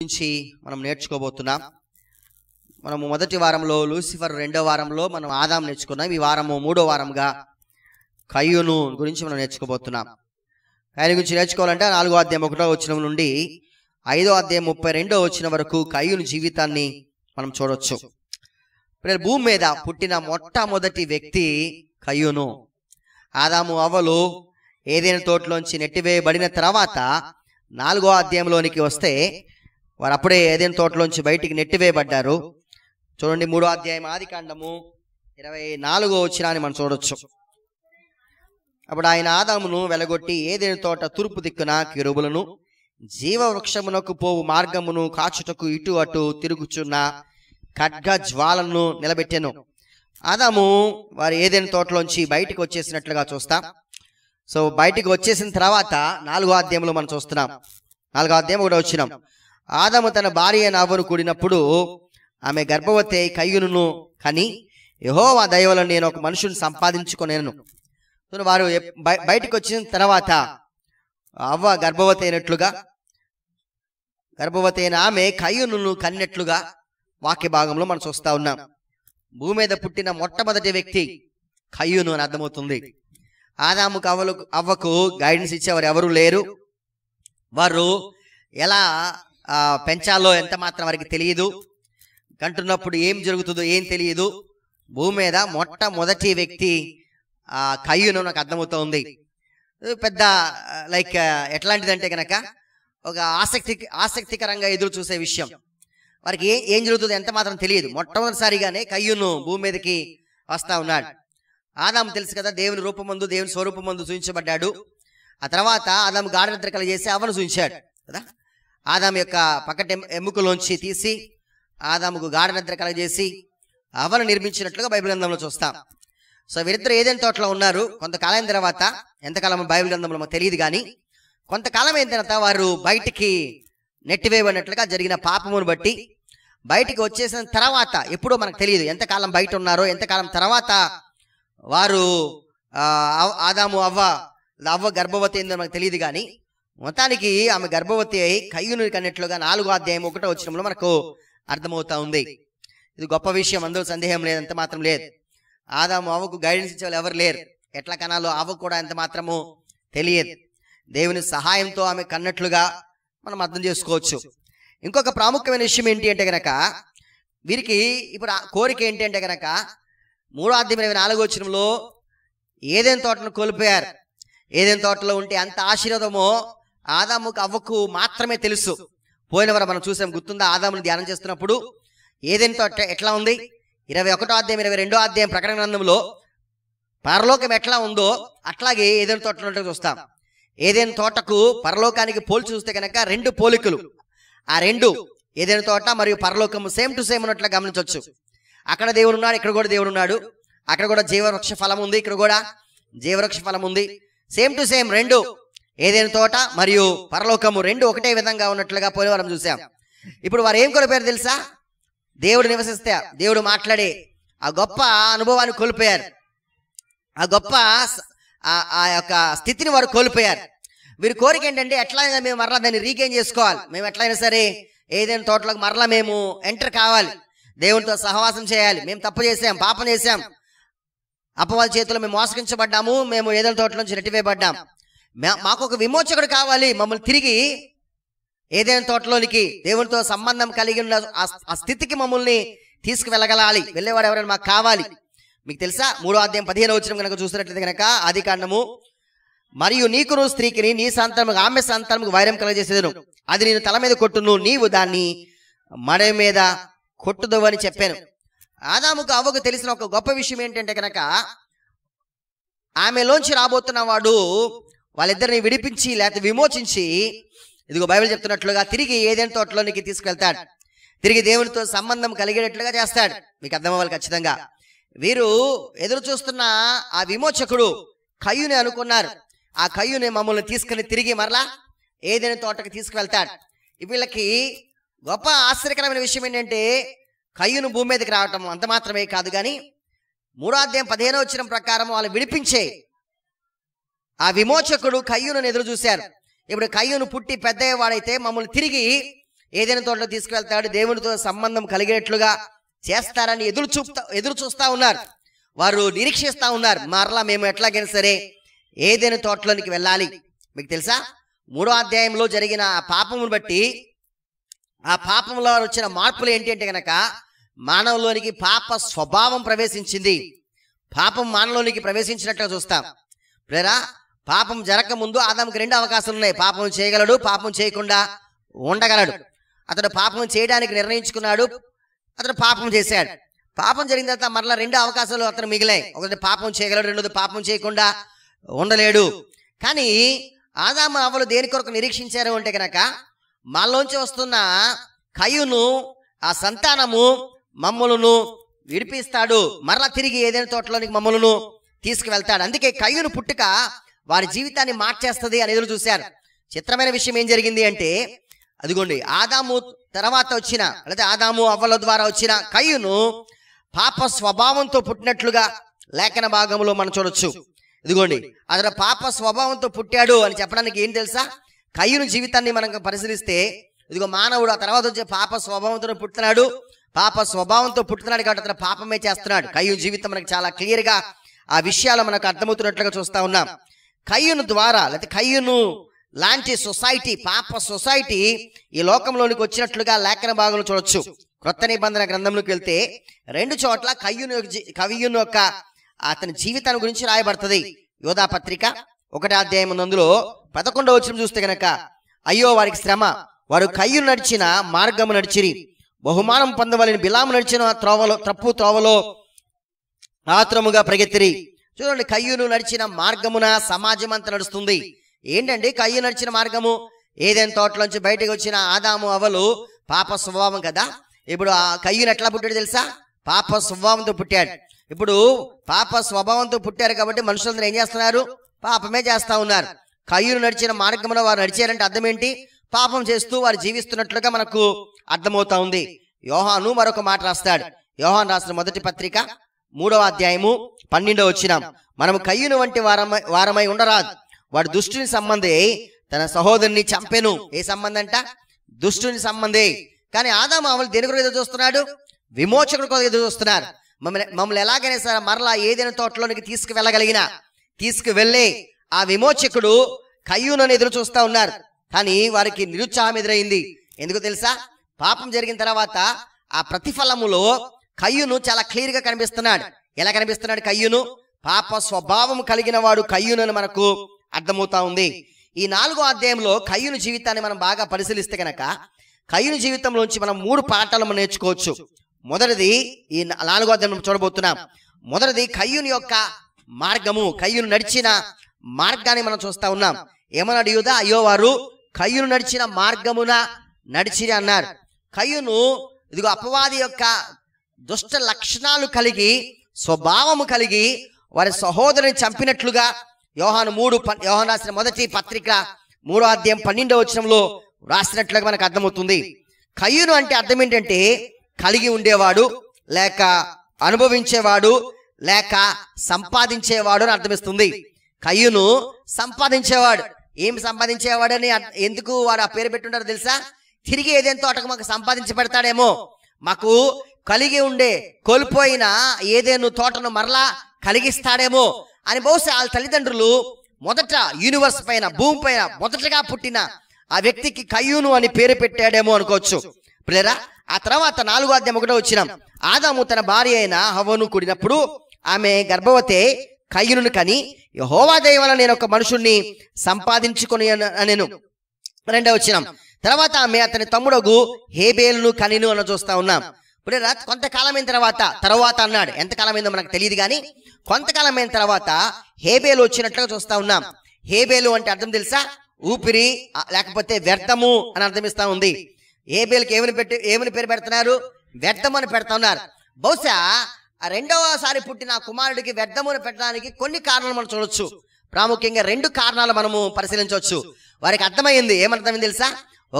గురించి మనం నేర్చుకోబోతున్నాం మనము మొదటి వారంలో లూసిఫర్ రెండో వారంలో మనం ఆదాం నేర్చుకున్నాం ఈ వారము మూడో వారంగా కయ్యూను గురించి మనం నేర్చుకోబోతున్నాం ఆయన గురించి నేర్చుకోవాలంటే నాలుగో అధ్యాయం ఒకటో వచ్చిన నుండి ఐదో అధ్యాయం ముప్పై రెండో వచ్చిన వరకు కయ్యూని జీవితాన్ని మనం చూడవచ్చు భూమి మీద పుట్టిన మొట్టమొదటి వ్యక్తి కయ్యూను ఆదాము అవ్వలు ఏదైనా తోటలోంచి నెట్టివేయబడిన తర్వాత నాలుగో అధ్యాయంలోనికి వస్తే వారు అప్పుడే ఏదైనా తోటలోంచి బయటికి నెట్టివేయబడ్డారు చూడండి మూడో అధ్యాయం ఆది కాండము ఇరవై నాలుగో వచ్చినాన్ని మనం చూడొచ్చు అప్పుడు ఆయన ఆదామును వెలగొట్టి ఏదైనా తోట తూర్పు దిక్కున కిరుబులను జీవవృక్షమునకు పోవు మార్గమును కాచుటకు ఇటు అటు తిరుగుచున్న ఖడ్గ జ్వాలను నిలబెట్టాను ఆదాము వారు ఏదైనా తోటలోంచి బయటకు వచ్చేసినట్లుగా చూస్తాం సో బయటకు వచ్చేసిన తర్వాత నాలుగో అధ్యాయంలో మనం చూస్తున్నాం నాలుగో అధ్యాయం కూడా వచ్చినాం ఆదము తన భార్య నవ్వును కూడినప్పుడు ఆమె గర్భవతి కయ్యును కని యహో ఆ దయవలను నేను ఒక మనుషుని సంపాదించుకునేను వారు బయటకు వచ్చిన తర్వాత అవ్వ గర్భవతి అయినట్లుగా గర్భవతి అయిన ఆమె కయ్యును కన్నట్లుగా వాక్య భాగంలో మనం చూస్తా ఉన్నాం భూమి మీద పుట్టిన మొట్టమొదటి వ్యక్తి కయ్యును అని అర్థమవుతుంది ఆదాముకు అవ్వలకు అవ్వకు గైడెన్స్ ఇచ్చేవారు ఎవరు లేరు వారు ఎలా పెంచాలో ఎంత మాత్రం వారికి తెలియదు కంటున్నప్పుడు ఏం జరుగుతుందో ఏం తెలియదు భూమి మీద మొట్టమొదటి వ్యక్తి కయ్యును నాకు అర్థమవుతోంది పెద్ద లైక్ ఎట్లాంటిదంటే కనుక ఒక ఆసక్తి ఆసక్తికరంగా ఎదురు చూసే విషయం వారికి ఏ ఏం జరుగుతుంది ఎంత మాత్రం తెలియదు మొట్టమొదటిసారిగానే కయ్యును భూమి మీదకి వస్తా ఉన్నాడు ఆదాము తెలుసు కదా దేవుని రూపమందు దేవుని స్వరూపమందు సూచించబడ్డాడు ఆ తర్వాత ఆదాము గాఢ నిద్రకలు చేసి అవను సూచించాడు కదా ఆదాం యొక్క పక్కటి ఎముకలోంచి తీసి ఆదాముకు గాఢ నిద్ర కలగజేసి అవను నిర్మించినట్లుగా బైబిల్ గ్రంథంలో చూస్తాం సో వీరిద్దరు ఏదైనా తోటలో ఉన్నారు కొంతకాలం తర్వాత ఎంతకాలం బైబిల్ గ్రంథంలో తెలియదు కానీ కొంతకాలం అయిన తర్వాత వారు బయటికి నెట్టివేయబడినట్లుగా జరిగిన పాపమును బట్టి బయటికి వచ్చేసిన తర్వాత ఎప్పుడో మనకు తెలియదు ఎంతకాలం బయట ఉన్నారో ఎంతకాలం తర్వాత వారు ఆదాము అవ్వ అవ్వ గర్భవతి ఏందో మనకు తెలియదు కానీ మొత్తానికి ఆమె గర్భవతి అయి కయ్యూను కన్నట్లుగా నాలుగో అధ్యాయం ఒకటో వచ్చినంలో మనకు అర్థమవుతా ఉంది ఇది గొప్ప విషయం అందరూ సందేహం లేదు ఎంత మాత్రం లేదు ఆదాము ఆవుకు గైడెన్స్ ఇచ్చే ఎవరు లేరు ఎట్లా కనాలో ఆవు కూడా ఎంత మాత్రము తెలియదు దేవుని సహాయంతో ఆమె కన్నట్లుగా మనం అర్థం చేసుకోవచ్చు ఇంకొక ప్రాముఖ్యమైన విషయం ఏంటి అంటే కనుక వీరికి ఇప్పుడు కోరిక ఏంటి అంటే కనుక మూడో అధ్యయం ఇరవై నాలుగో వచ్చినంలో ఏదేం తోటను కోల్పోయారు ఏదేం తోటలో ఉంటే అంత ఆశీర్వాదమో ఆదాముకు అవ్వకు మాత్రమే తెలుసు పోయినవర మనం చూసాం గుర్తుందా ఆదాములు ధ్యానం చేస్తున్నప్పుడు ఏదేంటో ఎట్లా ఉంది ఇరవై ఒకటో అధ్యాయం ఇరవై రెండో అధ్యాయం ప్రకటన గ్రంథంలో పరలోకం ఎట్లా ఉందో అట్లాగే ఏదైనా తోట చూస్తాం ఏదైనా తోటకు పరలోకానికి పోల్చి చూస్తే కనుక రెండు పోలికలు ఆ రెండు ఏదైనా తోట మరియు పరలోకం సేమ్ టు సేమ్ ఉన్నట్లు గమనించవచ్చు అక్కడ దేవుడు ఉన్నాడు ఇక్కడ కూడా దేవుడు ఉన్నాడు అక్కడ కూడా జీవవృక్ష ఫలం ఉంది ఇక్కడ కూడా జీవవృక్ష ఫలం ఉంది సేమ్ టు సేమ్ రెండు ఏదైనా తోట మరియు పరలోకము రెండు ఒకటే విధంగా ఉన్నట్లుగా పోయినవారం చూసాం ఇప్పుడు వారు ఏం కోల్పోయారు తెలుసా దేవుడు నివసిస్తే దేవుడు మాట్లాడే ఆ గొప్ప అనుభవాన్ని కోల్పోయారు ఆ గొప్ప ఆ యొక్క స్థితిని వారు కోల్పోయారు వీరి కోరిక ఏంటంటే ఎట్లయినా మేము మరలా దాన్ని రీగెయిన్ చేసుకోవాలి మేము ఎట్లయినా సరే ఏదైనా తోటలోకి మరలా మేము ఎంటర్ కావాలి దేవునితో సహవాసం చేయాలి మేము తప్పు చేసాం పాపం చేసాం అప్పవాళ్ళ చేతిలో మేము మోసగించబడ్డాము మేము ఏదైనా నుంచి రెట్టివేయబడ్డాం మాకు ఒక విమోచకుడు కావాలి మమ్మల్ని తిరిగి ఏదైనా తోటలోనికి దేవునితో సంబంధం కలిగి ఉన్న ఆ స్థితికి మమ్మల్ని తీసుకువెళ్ళగలాలి వెళ్ళేవాడు ఎవరైనా మాకు కావాలి మీకు తెలుసా మూడో అధ్యాయం పదిహేను వచ్చిన కనుక చూసినట్లయితే కనుక ఆది కాండము మరియు నువ్వు స్త్రీకిని నీ సంతానముకు ఆమె సంతానముకు వైరం కలగజేసేదను అది నేను తల మీద కొట్టును నీవు దాన్ని మడ మీద కొట్టుదు అని చెప్పాను ఆదాముకు అవ్వకు తెలిసిన ఒక గొప్ప విషయం ఏంటంటే కనుక ఆమెలోంచి రాబోతున్న వాడు వాళ్ళిద్దరిని విడిపించి లేకపోతే విమోచించి ఇదిగో బైబిల్ చెప్తున్నట్లుగా తిరిగి ఏదైనా తోటలోనికి తీసుకెళ్తాడు తిరిగి దేవునితో సంబంధం కలిగేటట్లుగా చేస్తాడు మీకు అర్థమవ్వాలి ఖచ్చితంగా వీరు ఎదురు చూస్తున్న ఆ విమోచకుడు కయ్యుని అనుకున్నారు ఆ కయ్యుని మమ్మల్ని తీసుకుని తిరిగి మరలా ఏదైనా తోటకి తీసుకువెళ్తాడు వీళ్ళకి గొప్ప ఆశ్చర్యకరమైన విషయం ఏంటంటే కయ్యును భూమి మీదకి రావటం అంత మాత్రమే కాదు కానీ మూడాధ్యాయం పదిహేను పదిహేనో వచ్చిన ప్రకారం వాళ్ళు విడిపించే ఆ విమోచకుడు కయ్యూను ఎదురు చూశారు ఇప్పుడు కయ్యూను పుట్టి వాడైతే మమ్మల్ని తిరిగి ఏదైనా తోటలో తీసుకువెళ్తాడు దేవునితో సంబంధం కలిగేట్లుగా చేస్తారని ఎదురు చూపుతా ఎదురు చూస్తూ ఉన్నారు వారు నిరీక్షిస్తూ ఉన్నారు మరలా మేము ఎట్లాగైనా సరే ఏదైనా తోటలోనికి వెళ్ళాలి మీకు తెలుసా మూడో అధ్యాయంలో జరిగిన ఆ పాపమును బట్టి ఆ పాపంలో వచ్చిన మార్పులు ఏంటి అంటే కనుక మానవులోనికి పాప స్వభావం ప్రవేశించింది పాపం మానవులోనికి ప్రవేశించినట్టుగా చూస్తాం ప్లేరా పాపం జరగకముందు ఆదాంకి రెండు అవకాశాలు ఉన్నాయి పాపం చేయగలడు పాపం చేయకుండా ఉండగలడు అతడు పాపం చేయడానికి నిర్ణయించుకున్నాడు అతడు పాపం చేశాడు పాపం జరిగిన తర్వాత మరలా రెండు అవకాశాలు అతను మిగిలాయి ఒకటి పాపం చేయగలడు రెండోది పాపం చేయకుండా ఉండలేడు కానీ ఆదామ అవలు దేని కొరకు నిరీక్షించారు అంటే కనుక మనలోంచి వస్తున్న కయును ఆ సంతానము మమ్మలను విడిపిస్తాడు మరలా తిరిగి ఏదైనా తోటలోనికి మమ్మలను తీసుకువెళ్తాడు అందుకే కయ్యూను పుట్టుక వారి జీవితాన్ని మార్చేస్తుంది అని ఎదురు చూశారు చిత్రమైన విషయం ఏం జరిగింది అంటే అదిగోండి ఆదాము తర్వాత వచ్చిన లేదా ఆదాము అవ్వల ద్వారా వచ్చిన కయ్యును పాప స్వభావంతో పుట్టినట్లుగా లేఖన భాగంలో మనం చూడొచ్చు ఇదిగోండి అతను పాప స్వభావంతో పుట్టాడు అని చెప్పడానికి ఏం తెలుసా కయ్యును జీవితాన్ని మనం పరిశీలిస్తే ఇదిగో మానవుడు ఆ తర్వాత వచ్చే పాప స్వభావంతో పుట్టుతున్నాడు పాప స్వభావంతో పుట్టుతున్నాడు కాబట్టి అతను పాపమే చేస్తున్నాడు కయ్యు జీవితం మనకు చాలా క్లియర్గా ఆ విషయాలు మనకు అర్థమవుతున్నట్లుగా చూస్తూ ఉన్నాం కయ్యను ద్వారా లేకపోతే కయ్యను లాంటి సొసైటీ పాప సొసైటీ ఈ లోకంలోనికి వచ్చినట్లుగా లేఖన భాగంలో చూడొచ్చు క్రొత్త నిబంధన గ్రంథంలోకి వెళ్తే రెండు చోట్ల కయ్యును కవియును యొక్క అతని జీవితాన్ని గురించి రాయబడుతుంది యోధా పత్రిక ఒకటి అధ్యాయం అందులో పదకొండవ వచ్చిన చూస్తే గనక అయ్యో వారికి శ్రమ వారు కయ్యు నడిచిన మార్గము నడిచిరి బహుమానం పొందవలని బిలాము నడిచిన త్రోవలో తప్పు త్రోవలో ఆత్రముగా ప్రగెత్తిరి చూడండి కయ్యూను నడిచిన మార్గమున సమాజం అంతా నడుస్తుంది ఏంటండి కయ్యూ నడిచిన మార్గము ఏదైనా తోటలోంచి బయటకు వచ్చిన ఆదాము అవలు పాప స్వభావం కదా ఇప్పుడు ఆ కయ్యూని ఎట్లా పుట్టాడు తెలుసా పాప స్వభావంతో పుట్టాడు ఇప్పుడు పాప స్వభావంతో పుట్టారు కాబట్టి మనుషులందరూ ఏం చేస్తున్నారు పాపమే చేస్తూ ఉన్నారు కయ్యూను నడిచిన మార్గంలో వారు నడిచారంటే అర్థం ఏంటి పాపం చేస్తూ వారు జీవిస్తున్నట్లుగా మనకు అర్థమవుతా ఉంది యోహాను మరొక మాట రాస్తాడు యోహాన్ రాసిన మొదటి పత్రిక మూడవ అధ్యాయము పన్నెండో వచ్చినాం మనము కయ్యను వంటి వారమై వారమై ఉండరాదు వాడు దుష్టుని సంబంధి తన సహోదరుని చంపెను ఏ సంబంధం అంట దుష్టుని సంబంధి కానీ ఆదా మామూలు దేని గురి చూస్తున్నాడు విమోచకుడు కొద్ది ఎదురు చూస్తున్నారు మమ్మల్ని మమ్మల్ని ఎలాగైనా సరే మరలా ఏదైనా తోటలోనికి తీసుకువెళ్ళగలిగిన తీసుకువెళ్ళి ఆ విమోచకుడు కయ్యూనని ఎదురు చూస్తూ ఉన్నారు కానీ వారికి నిరుత్సాహం ఎదురైంది ఎందుకు తెలుసా పాపం జరిగిన తర్వాత ఆ ప్రతిఫలములో కయ్యూను చాలా క్లియర్గా కనిపిస్తున్నాడు ఎలా కనిపిస్తున్నాడు కయ్యును పాప స్వభావం కలిగిన వాడు కయ్యునని మనకు అర్థమవుతా ఉంది ఈ నాలుగో అధ్యాయంలో కయ్యుని జీవితాన్ని మనం బాగా పరిశీలిస్తే కనుక కయ్యుని జీవితంలోంచి మనం మూడు పాఠాలు మనం నేర్చుకోవచ్చు మొదటిది ఈ నాలుగో అధ్యాయం చూడబోతున్నాం మొదటిది కయ్యుని యొక్క మార్గము కయ్యును నడిచిన మార్గాన్ని మనం చూస్తా ఉన్నాం ఏమన్నాడు యూదా అయ్యో వారు కయ్యును నడిచిన మార్గమున నడిచి అన్నారు కయ్యును ఇదిగో అపవాది యొక్క దుష్ట లక్షణాలు కలిగి స్వభావము కలిగి వారి సహోదరుని చంపినట్లుగా యోహాను మూడు యోహాన్ రాసిన మొదటి పత్రిక మూడో అధ్యాయం పన్నెండో వచనంలో రాసినట్లుగా మనకు అర్థమవుతుంది కయ్యూను అంటే అర్థం ఏంటంటే కలిగి ఉండేవాడు లేక అనుభవించేవాడు లేక సంపాదించేవాడు అని అర్థమిస్తుంది కయ్యూను సంపాదించేవాడు ఏం సంపాదించేవాడని ఎందుకు వారు ఆ పేరు పెట్టుంటారో తెలుసా తిరిగి ఏదేం తోటకు మాకు సంపాదించి పెడతాడేమో మాకు కలిగి ఉండే కోల్పోయిన ఏదేను తోటను మరలా కలిగిస్తాడేమో అని బహుశా వాళ్ళ తల్లిదండ్రులు మొదట యూనివర్స్ పైన భూమి పైన మొదటగా పుట్టిన ఆ వ్యక్తికి కయ్యూను అని పేరు పెట్టాడేమో అనుకోవచ్చు ప్లేరా ఆ తర్వాత నాలుగో ఆద్యం ఒకటో వచ్చినాం ఆదాము తన భార్య అయిన హవను కూడినప్పుడు ఆమె గర్భవతే కయ్యును కని యహోవా దయవల నేను ఒక మనుషుణ్ణి సంపాదించుకుని నేను రెండవ వచ్చినాం తర్వాత ఆమె అతని తమ్ముడగు హేబేలును కనిను అని చూస్తా ఉన్నాం ఇప్పుడు రా కొంతకాలమైన తర్వాత తర్వాత అన్నాడు ఎంతకాలమైందో మనకు తెలియదు కానీ కొంతకాలమైన తర్వాత హేబేలు వచ్చినట్లుగా చూస్తూ ఉన్నాం హేబేలు అంటే అర్థం తెలుసా ఊపిరి లేకపోతే వ్యర్థము అని ఇస్తా ఉంది హేబేలుకి ఏమని పెట్టి ఏమని పేరు పెడుతున్నారు వ్యర్థము అని పెడతా ఉన్నారు బహుశా రెండవసారి పుట్టిన కుమారుడికి వ్యర్థమును పెట్టడానికి కొన్ని కారణాలు మనం చూడొచ్చు ప్రాముఖ్యంగా రెండు కారణాలు మనము పరిశీలించవచ్చు వారికి అర్థమైంది ఏమర్థమైంది తెలుసా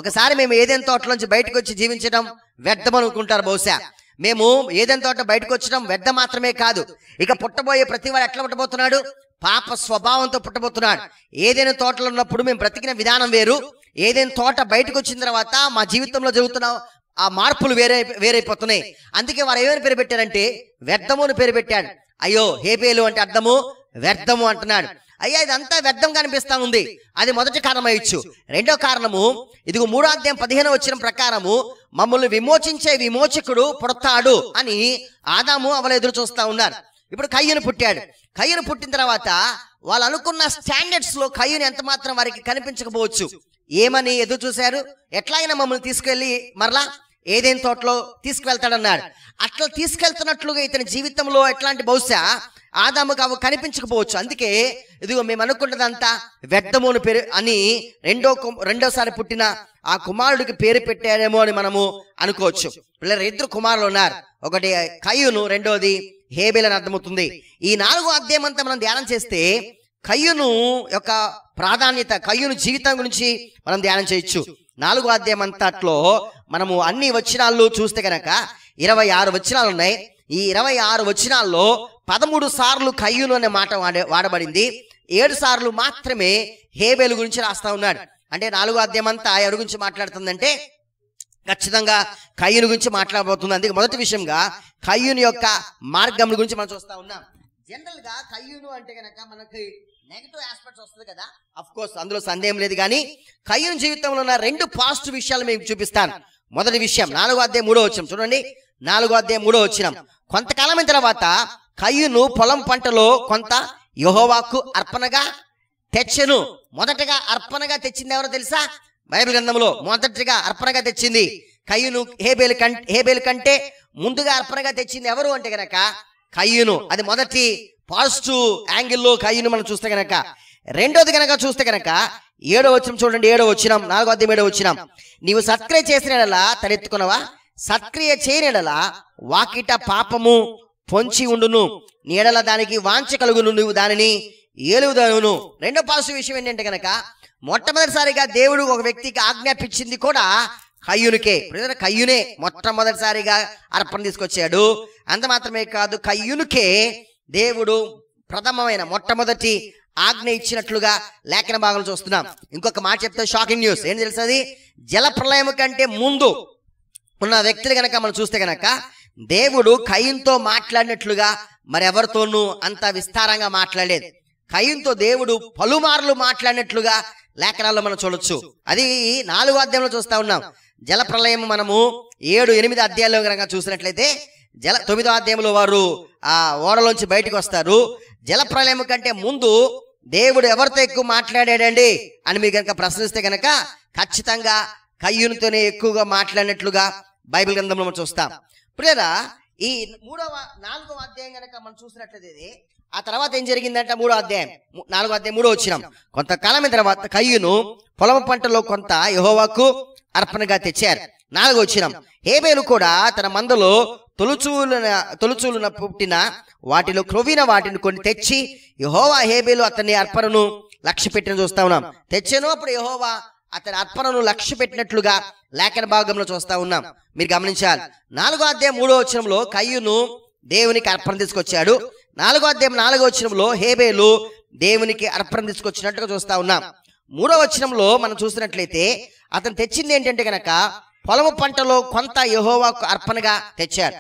ఒకసారి మేము ఏదైనా తోటలోంచి బయటకు వచ్చి జీవించడం వ్యర్థం అనుకుంటారు బహుశా మేము ఏదైనా తోట బయటకు వచ్చడం వ్యర్థం మాత్రమే కాదు ఇక పుట్టబోయే ప్రతి వాడు ఎట్లా పుట్టబోతున్నాడు పాప స్వభావంతో పుట్టబోతున్నాడు ఏదైనా తోటలో ఉన్నప్పుడు మేము బ్రతికిన విధానం వేరు ఏదైనా తోట బయటకు వచ్చిన తర్వాత మా జీవితంలో జరుగుతున్న ఆ మార్పులు వేరే వేరైపోతున్నాయి అందుకే వారు ఏమైనా పేరు పెట్టారంటే వ్యర్థము అని పేరు పెట్టాడు అయ్యో హేపేలు అంటే అర్థము వ్యర్థము అంటున్నాడు అయ్యా ఇదంతా వ్యర్థం కనిపిస్తా ఉంది అది మొదటి కారణమయ్యచ్చు రెండో కారణము ఇదిగో మూడో అధ్యాయం పదిహేను వచ్చిన ప్రకారము మమ్మల్ని విమోచించే విమోచకుడు పుడతాడు అని ఆదాము అవలు ఎదురు చూస్తా ఉన్నారు ఇప్పుడు కయ్యను పుట్టాడు కయ్యను పుట్టిన తర్వాత వాళ్ళు అనుకున్న స్టాండర్డ్స్లో కయ్యను ఎంత మాత్రం వారికి కనిపించకపోవచ్చు ఏమని ఎదురు చూశారు ఎట్లా అయినా మమ్మల్ని తీసుకెళ్ళి మరలా ఏదేని తోటలో తీసుకువెళ్తాడన్నాడు అట్లా తీసుకెళ్తున్నట్లుగా ఇతని జీవితంలో ఎట్లాంటి బహుశా ఆదాముకు అవి కనిపించకపోవచ్చు అందుకే ఇదిగో మేము అనుకున్నదంతా వ్యర్థమును పేరు అని రెండో రెండోసారి పుట్టిన ఆ కుమారుడికి పేరు పెట్టారేమో అని మనము అనుకోవచ్చు పిల్లలు ఇద్దరు కుమారులు ఉన్నారు ఒకటి కయ్యును రెండోది హేబేల్ అని అర్థమవుతుంది ఈ నాలుగో అధ్యాయం అంతా మనం ధ్యానం చేస్తే కయ్యును యొక్క ప్రాధాన్యత కయ్యును జీవితం గురించి మనం ధ్యానం చేయొచ్చు నాలుగో అధ్యాయం అంతట్లో మనము అన్ని వచనాలు చూస్తే కనుక ఇరవై ఆరు వచనాలు ఉన్నాయి ఈ ఇరవై ఆరు వచనాల్లో పదమూడు సార్లు కయ్యూలు అనే మాట వాడే వాడబడింది ఏడు సార్లు మాత్రమే హేబేలు గురించి రాస్తా ఉన్నాడు అంటే నాలుగో అధ్యాయం అంతా ఎవరి గురించి మాట్లాడుతుందంటే ఖచ్చితంగా కయ్యూని గురించి మాట్లాడబోతుంది అందుకే మొదటి విషయంగా కయ్యూని యొక్క మార్గం గురించి మనం చూస్తూ ఉన్నాం జనరల్గా కయ్యూను అంటే కనుక మనకి నెగటివ్ ఆస్పెక్ట్స్ వస్తుంది కదా అఫ్ కోర్స్ అందులో సందేహం లేదు కానీ కయ్యన్ జీవితంలో ఉన్న రెండు పాజిటివ్ విషయాలు మీకు చూపిస్తాను మొదటి విషయం నాలుగో అధ్యాయం మూడో వచ్చిన చూడండి నాలుగో అధ్యాయం మూడో వచ్చిన కొంతకాలమైన తర్వాత కయ్యును పొలం పంటలో కొంత యహోవాకు అర్పణగా తెచ్చను మొదటగా అర్పణగా తెచ్చింది ఎవరో తెలుసా బైబిల్ గ్రంథంలో మొదటిగా అర్పణగా తెచ్చింది కయ్యును హేబేలు కంటే హేబేలు కంటే ముందుగా అర్పణగా తెచ్చింది ఎవరు అంటే గనక కయ్యును అది మొదటి పాజిటివ్ యాంగిల్లో కాయిని మనం చూస్తే కనుక రెండోది కనుక చూస్తే కనుక ఏడో వచ్చిన చూడండి ఏడో వచ్చినాం నాలుగో అద్దెం ఏడో వచ్చినాం నీవు సత్క్రియ చేసిన ఎడలా తలెత్తుకున్నావా సత్క్రియ చేయని వాకిట పాపము పొంచి ఉండును నీడల దానికి వాంచ కలుగును నువ్వు దానిని ఏలుదను రెండో పాజిటివ్ విషయం ఏంటంటే కనుక మొట్టమొదటిసారిగా దేవుడు ఒక వ్యక్తికి ఆజ్ఞాపించింది కూడా కయ్యునికే కయ్యునే మొట్టమొదటిసారిగా అర్పణ తీసుకొచ్చాడు అంత మాత్రమే కాదు కయ్యునికే దేవుడు ప్రథమమైన మొట్టమొదటి ఆజ్ఞ ఇచ్చినట్లుగా లేఖన భాగాలు చూస్తున్నాం ఇంకొక మాట చెప్తే షాకింగ్ న్యూస్ ఏం తెలుస్తుంది జలప్రలయం కంటే ముందు ఉన్న వ్యక్తులు కనుక మనం చూస్తే కనుక దేవుడు కయ్యంతో మాట్లాడినట్లుగా మరెవరితోనూ అంత విస్తారంగా మాట్లాడలేదు కయ్యంతో దేవుడు పలుమార్లు మాట్లాడినట్లుగా లేఖనాల్లో మనం చూడొచ్చు అది నాలుగో అధ్యాయంలో చూస్తూ ఉన్నాం జలప్రలయం మనము ఏడు ఎనిమిది అధ్యాయంలో కనుక చూసినట్లయితే జల తొమ్మిదో అధ్యాయంలో వారు ఆ ఓడలోంచి బయటకు వస్తారు జల ప్రళయం కంటే ముందు దేవుడు ఎవరితో ఎక్కువ మాట్లాడాడండి అని మీరు కనుక ప్రశ్నిస్తే కనుక ఖచ్చితంగా కయ్యూనితోనే ఎక్కువగా మాట్లాడినట్లుగా బైబిల్ గ్రంథంలో మనం చూస్తాం ప్రియరా ఈ మూడవ నాలుగవ అధ్యాయం కనుక మనం చూసినట్లయితే ఆ తర్వాత ఏం జరిగిందంటే మూడో అధ్యాయం నాలుగో అధ్యాయం మూడో వచ్చినాం కొంతకాలం తర్వాత కయ్యును పొలం పంటలో కొంత యహోవాకు అర్పణగా తెచ్చారు నాలుగో వచ్చినాం హేబేలు కూడా తన మందలో తొలుచూలున తొలుచూలున పుట్టిన వాటిలో క్రొవిన వాటిని కొన్ని తెచ్చి యహోవా హేబేలు అతని అర్పణను లక్ష్య పెట్టిన చూస్తా ఉన్నాం తెచ్చాను అప్పుడు యహోవా అతని అర్పణను లక్ష్య పెట్టినట్లుగా లేఖన భాగంలో చూస్తా ఉన్నాం మీరు గమనించాలి నాలుగో అధ్యాయం మూడో వచ్చినంలో కయ్యును దేవునికి అర్పణ తీసుకొచ్చాడు నాలుగో అధ్యాయం నాలుగో వచనంలో హేబేలు దేవునికి అర్పణ తీసుకొచ్చినట్టుగా చూస్తా ఉన్నాం మూడో వచనంలో మనం చూసినట్లయితే అతను తెచ్చింది ఏంటంటే కనుక పొలము పంటలో కొంత యహోవాకు అర్పణగా తెచ్చారు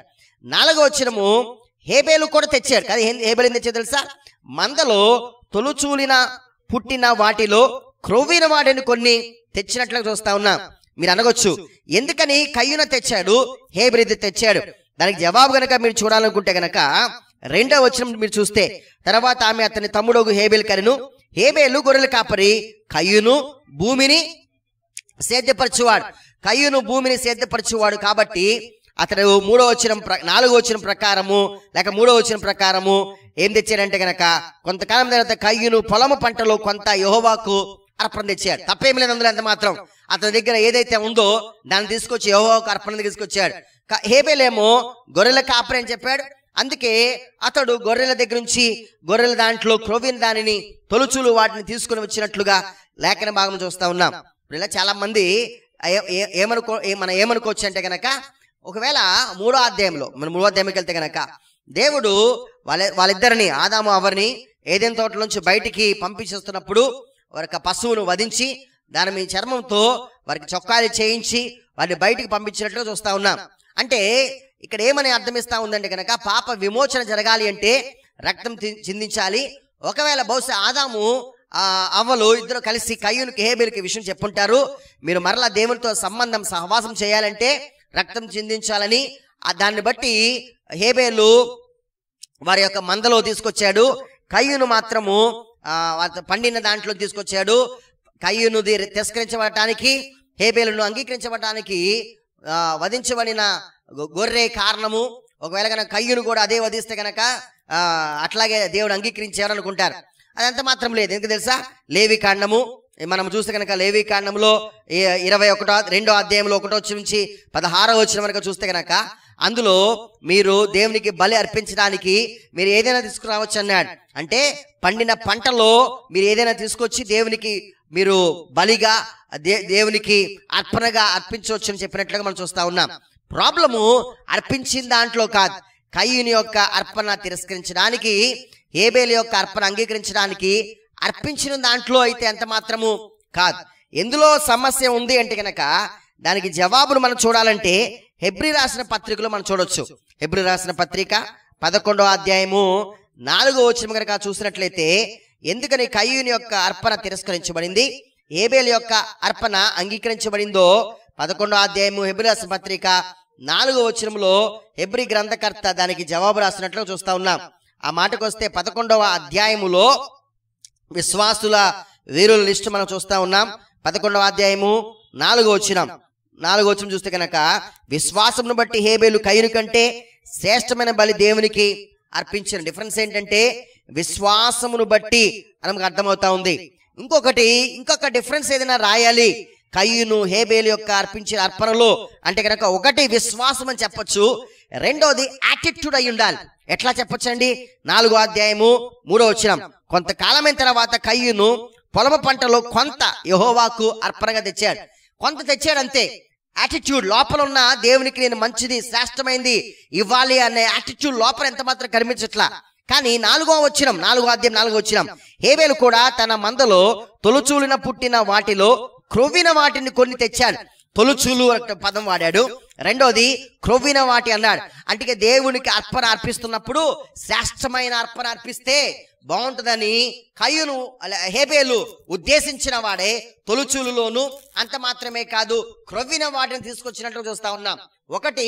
నాలుగో వచ్చినము హేబేలు కూడా తెచ్చారు కదా హేబేలు తెచ్చారు తెలుసా మందలో తొలుచూలిన పుట్టిన వాటిలో క్రొవ్విన వాటిని కొన్ని తెచ్చినట్లు చూస్తా ఉన్నా మీరు అనగొచ్చు ఎందుకని కయ్యున తెచ్చాడు హేబెలిది తెచ్చాడు దానికి జవాబు గనక మీరు చూడాలనుకుంటే గనక రెండో వచ్చిన మీరు చూస్తే తర్వాత ఆమె అతని తమ్ముడు హేబేల్ కరిను హేబేలు గొర్రెలు కాపరి కయ్యును భూమిని సేద్యపరచువాడు కయ్యను భూమిని సేద్యపరిచేవాడు కాబట్టి అతడు మూడో వచ్చిన నాలుగో వచ్చిన ప్రకారము లేక మూడో వచ్చిన ప్రకారము ఏం తెచ్చాడంటే గనక కొంతకాలం తర్వాత కయ్యను పొలము పంటలో కొంత యహోవాకు అర్పణ తెచ్చాడు తప్పేం లేదు అందులో ఎంత మాత్రం అతని దగ్గర ఏదైతే ఉందో దాన్ని తీసుకొచ్చి యహోవాకు అర్పణ తీసుకొచ్చాడు హేబేలేమో గొర్రెల కాపరి అని చెప్పాడు అందుకే అతడు గొర్రెల దగ్గర నుంచి గొర్రెల దాంట్లో క్రోవిన్ దానిని తొలుచులు వాటిని తీసుకుని వచ్చినట్లుగా లేఖన భాగం చూస్తా ఉన్నాం ఇలా చాలా మంది ఏమనుకో మనం ఏమనుకోవచ్చు అంటే కనుక ఒకవేళ మూడో అధ్యాయంలో మనం మూడో అధ్యాయంకి వెళ్తే కనుక దేవుడు వాళ్ళ వాళ్ళిద్దరిని ఆదాము అవరిని ఏదైనా తోట నుంచి బయటికి పంపించేస్తున్నప్పుడు వారి యొక్క పశువును వధించి దాని మీ చర్మంతో వారికి చొక్కాలు చేయించి వారిని బయటికి పంపించినట్లు చూస్తూ ఉన్నాం అంటే ఇక్కడ ఏమని అర్థమిస్తా ఉందంటే కనుక పాప విమోచన జరగాలి అంటే రక్తం చిందించాలి ఒకవేళ బహుశా ఆదాము ఆ అవ్వలు ఇద్దరు కలిసి కయ్యూనికి హేబేలుకి విషయం చెప్పుంటారు మీరు మరలా దేవునితో సంబంధం సహవాసం చేయాలంటే రక్తం చిందించాలని దాన్ని బట్టి హేబేలు వారి యొక్క మందలో తీసుకొచ్చాడు కయ్యును మాత్రము పండిన దాంట్లో తీసుకొచ్చాడు కయ్యును తిరస్కరించబడటానికి హేబేలును అంగీకరించబడటానికి వధించబడిన గొర్రె కారణము ఒకవేళ కనుక కయ్యును కూడా అదే వధిస్తే కనుక అట్లాగే దేవుడు అంగీకరించారనుకుంటారు అదంత మాత్రం లేదు ఎందుకు తెలుసా లేవి కాండము మనం చూస్తే కనుక లేవి కాండంలో ఇరవై ఒకటో రెండో అధ్యాయంలో ఒకటో వచ్చి నుంచి పదహారో వచ్చిన వరకు చూస్తే కనుక అందులో మీరు దేవునికి బలి అర్పించడానికి మీరు ఏదైనా తీసుకురావచ్చు అన్నాడు అంటే పండిన పంటలో మీరు ఏదైనా తీసుకొచ్చి దేవునికి మీరు బలిగా దే దేవునికి అర్పణగా అర్పించవచ్చు అని చెప్పినట్లుగా మనం చూస్తూ ఉన్నాం ప్రాబ్లము అర్పించిన దాంట్లో కాదు కయ్యుని యొక్క అర్పణ తిరస్కరించడానికి ఏబేలు యొక్క అర్పణ అంగీకరించడానికి అర్పించిన దాంట్లో అయితే ఎంత మాత్రము కాదు ఎందులో సమస్య ఉంది అంటే కనుక దానికి జవాబును మనం చూడాలంటే హెబ్రి రాసిన పత్రికలో మనం చూడొచ్చు హెబ్రి రాసిన పత్రిక పదకొండో అధ్యాయము నాలుగో వచ్చిన కనుక చూసినట్లయితే ఎందుకని కయ్యూని యొక్క అర్పణ తిరస్కరించబడింది ఏబేల్ యొక్క అర్పణ అంగీకరించబడిందో పదకొండో అధ్యాయము హెబ్రిరాస పత్రిక నాలుగో వచనంలో హెబ్రి గ్రంథకర్త దానికి జవాబు రాసినట్లు చూస్తా ఉన్నాం ఆ మాటకు వస్తే పదకొండవ అధ్యాయములో విశ్వాసుల వీరుల లిస్ట్ మనం చూస్తూ ఉన్నాం పదకొండవ అధ్యాయము నాలుగో వచ్చినాం నాలుగో వచ్చిన చూస్తే కనుక విశ్వాసమును బట్టి హేబేలు కయ్యను కంటే శ్రేష్టమైన బలి దేవునికి అర్పించిన డిఫరెన్స్ ఏంటంటే విశ్వాసమును బట్టి మనకు అర్థమవుతా ఉంది ఇంకొకటి ఇంకొక డిఫరెన్స్ ఏదైనా రాయాలి కయ్యును హేబేలు యొక్క అర్పించిన అర్పణలు అంటే కనుక ఒకటి విశ్వాసం అని చెప్పొచ్చు రెండోది యాటిట్యూడ్ అయి ఉండాలి ఎట్లా చెప్పచ్చండి నాలుగో అధ్యాయము మూడో వచ్చినం కొంతకాలమైన తర్వాత కయ్యును పొలమ పంటలో కొంత యహోవాకు అర్పణగా తెచ్చాడు కొంత తెచ్చాడు అంతే యాటిట్యూడ్ లోపల ఉన్న దేవునికి నేను మంచిది శ్రేష్టమైంది ఇవ్వాలి అనే యాటిట్యూడ్ లోపల ఎంత మాత్రం కనిపించట్లా కానీ నాలుగో వచ్చినం నాలుగో అధ్యాయం నాలుగో వచ్చినం హేబేలు కూడా తన మందలో తొలుచూలిన పుట్టిన వాటిలో క్రొవ్విన వాటిని కొన్ని తెచ్చాడు తొలుచూలు పదం వాడాడు రెండోది క్రొవ్విన వాటి అన్నాడు అంటే దేవునికి అర్పణ అర్పిస్తున్నప్పుడు శ్రేష్టమైన అర్పణ అర్పిస్తే బాగుంటుందని కయ్యును హేబేలు ఉద్దేశించిన వాడే తొలుచూలులోను అంత మాత్రమే కాదు క్రొవ్విన వాటిని తీసుకొచ్చినట్లు చూస్తా ఉన్నాం ఒకటి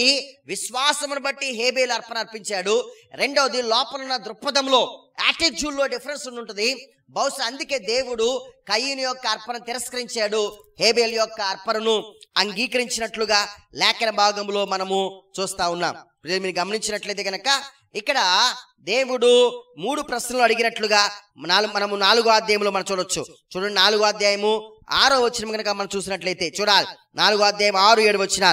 విశ్వాసమును బట్టి హేబేలు అర్పణ అర్పించాడు రెండవది లోపలున్న దృక్పథంలో యాటిట్యూడ్లో డిఫరెన్స్ ఉంటుంది బహుశా అందుకే దేవుడు కయ్యుని యొక్క అర్పణ తిరస్కరించాడు హేబేల్ యొక్క అర్పణను అంగీకరించినట్లుగా లేఖన భాగంలో మనము చూస్తా ఉన్నాం మీరు గమనించినట్లయితే కనుక ఇక్కడ దేవుడు మూడు ప్రశ్నలు అడిగినట్లుగా నాలుగు మనము నాలుగో అధ్యాయంలో మనం చూడొచ్చు చూడండి నాలుగో అధ్యాయము ఆరో వచ్చిన కనుక మనం చూసినట్లయితే చూడాలి నాలుగో అధ్యాయం ఆరు ఏడు వచ్చిన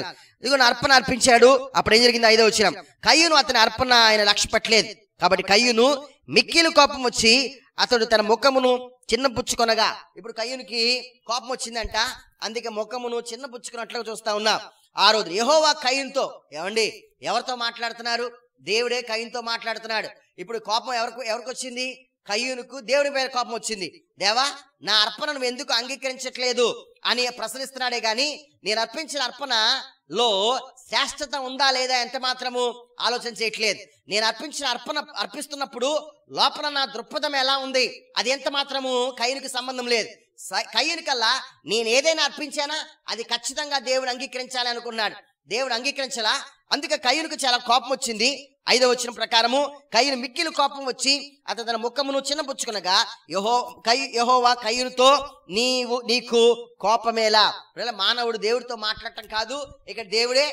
ఇదిగో అర్పణ అర్పించాడు అప్పుడు ఏం జరిగింది ఐదో వచ్చిన కయ్యును అతని అర్పణ ఆయన లక్ష్య పెట్టలేదు కాబట్టి కయ్యును మిక్కిలు కోపం వచ్చి అతడు తన ముఖమును చిన్న పుచ్చుకొనగా ఇప్పుడు కయ్యునికి కోపం వచ్చిందంట అందుకే ముఖమును చిన్న పుచ్చుకున్నట్లుగా చూస్తా ఉన్నాం ఆ రోజు యహోవా కయ్యంతో ఏమండి ఎవరితో మాట్లాడుతున్నారు దేవుడే కయ్యంతో మాట్లాడుతున్నాడు ఇప్పుడు కోపం ఎవరికి ఎవరికి వచ్చింది కయ్యూనుకు దేవుని పైన కోపం వచ్చింది దేవా నా అర్పణను ఎందుకు అంగీకరించట్లేదు అని ప్రశ్నిస్తున్నాడే గాని నేను అర్పించిన అర్పణలో శాశ్వత ఉందా లేదా ఎంత మాత్రము ఆలోచన చేయట్లేదు నేను అర్పించిన అర్పణ అర్పిస్తున్నప్పుడు లోపల నా దృక్పథం ఎలా ఉంది అది ఎంత మాత్రము కయ్యనికి సంబంధం లేదు కయ్యూనికల్లా నేను ఏదైనా అర్పించానా అది ఖచ్చితంగా దేవుడు అంగీకరించాలి అనుకున్నాడు దేవుడు అంగీకరించలా అందుకే కయ్యలకు చాలా కోపం వచ్చింది ఐదో వచ్చిన ప్రకారము కయ్యను మిక్కిలు కోపం వచ్చి అతను తన ముఖమును చిన్నపుచ్చుకునగా యహో కై యహోవా కయ్యనుతో నీవు నీకు కోపమేలా మానవుడు దేవుడితో మాట్లాడటం కాదు ఇక్కడ దేవుడే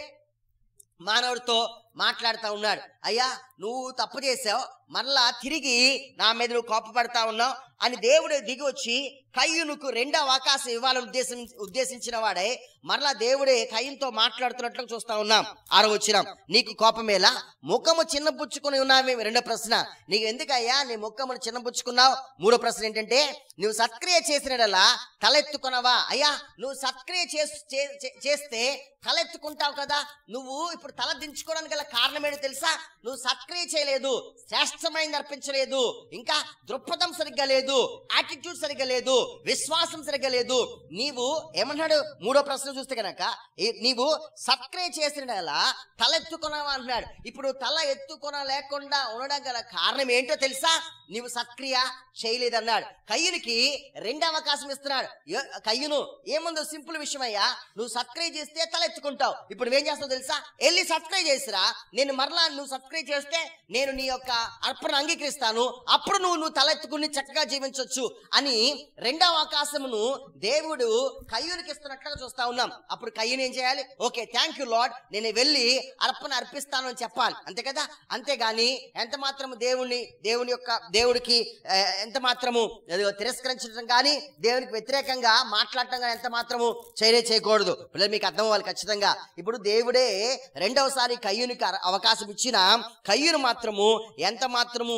మానవుడితో మాట్లాడుతూ ఉన్నాడు అయ్యా నువ్వు తప్పు చేసావు మరలా తిరిగి నా మీద నువ్వు కోపపడతా ఉన్నావు అని దేవుడు దిగి వచ్చి కయ్యునుకు రెండవ అవకాశం ఇవ్వాలని ఉద్దేశం ఉద్దేశించిన వాడే మరలా దేవుడే కయ్యంతో మాట్లాడుతున్నట్లు చూస్తా ఉన్నాం ఆరో వచ్చినాం నీకు కోపమేలా ముఖము చిన్నపుచ్చుకుని ఉన్నావు రెండో ప్రశ్న నీకు ఎందుకయ్యా నీ ముఖమును చిన్నపుచ్చుకున్నావు మూడో ప్రశ్న ఏంటంటే నువ్వు సత్క్రియ చేసినలా తలెత్తుకున్నావా అయ్యా నువ్వు సత్క్రియ చేస్తే తలెత్తుకుంటావు కదా నువ్వు ఇప్పుడు తల దించుకోవడానికి గల కారణమేంటో తెలుసా నువ్వు సత్ సక్రియ చేయలేదు శ్రేష్టమైనది అర్పించలేదు ఇంకా దృక్పథం సరిగ్గా లేదు యాటిట్యూడ్ సరిగ్గా లేదు విశ్వాసం సరిగ్గా లేదు నీవు ఏమన్నాడు మూడో ప్రశ్న చూస్తే కనుక నీవు సక్రియ చేసిన తల ఎత్తుకున్నావా అంటున్నాడు ఇప్పుడు తల ఎత్తుకున లేకుండా ఉండడం గల కారణం ఏంటో తెలుసా నీవు సక్రియ చేయలేదన్నాడు కయ్యునికి రెండు అవకాశం ఇస్తున్నాడు కయ్యును ఏముందు సింపుల్ విషయమయ్యా నువ్వు సక్రియ చేస్తే తల ఎత్తుకుంటావు ఇప్పుడు ఏం చేస్తావు తెలుసా వెళ్ళి సబ్స్క్రైబ్ చేసిరా నేను మరలా నువ్వు సబ్స్క్రైబ్ చేస్తే ఎప్పుడైతే నేను నీ యొక్క అర్పణ అంగీకరిస్తాను అప్పుడు నువ్వు నువ్వు తలెత్తుకుని చక్కగా జీవించవచ్చు అని రెండవ అవకాశమును దేవుడు కయ్యూనికి ఇస్తున్నట్లుగా చూస్తా ఉన్నాం అప్పుడు కయ్యూని ఏం చేయాలి ఓకే థ్యాంక్ యూ లాడ్ నేను వెళ్ళి అర్పణ అర్పిస్తాను అని చెప్పాలి అంతే కదా అంతేగాని ఎంత మాత్రము దేవుణ్ణి దేవుని యొక్క దేవుడికి ఎంత మాత్రము తిరస్కరించడం కానీ దేవునికి వ్యతిరేకంగా మాట్లాడటం కానీ ఎంత మాత్రము చేయలే చేయకూడదు పిల్లలు మీకు అర్థం అవ్వాలి ఖచ్చితంగా ఇప్పుడు దేవుడే రెండవసారి కయ్యూనికి అవకాశం ఇచ్చిన కయ్యూ అయ్యను మాత్రము ఎంత మాత్రము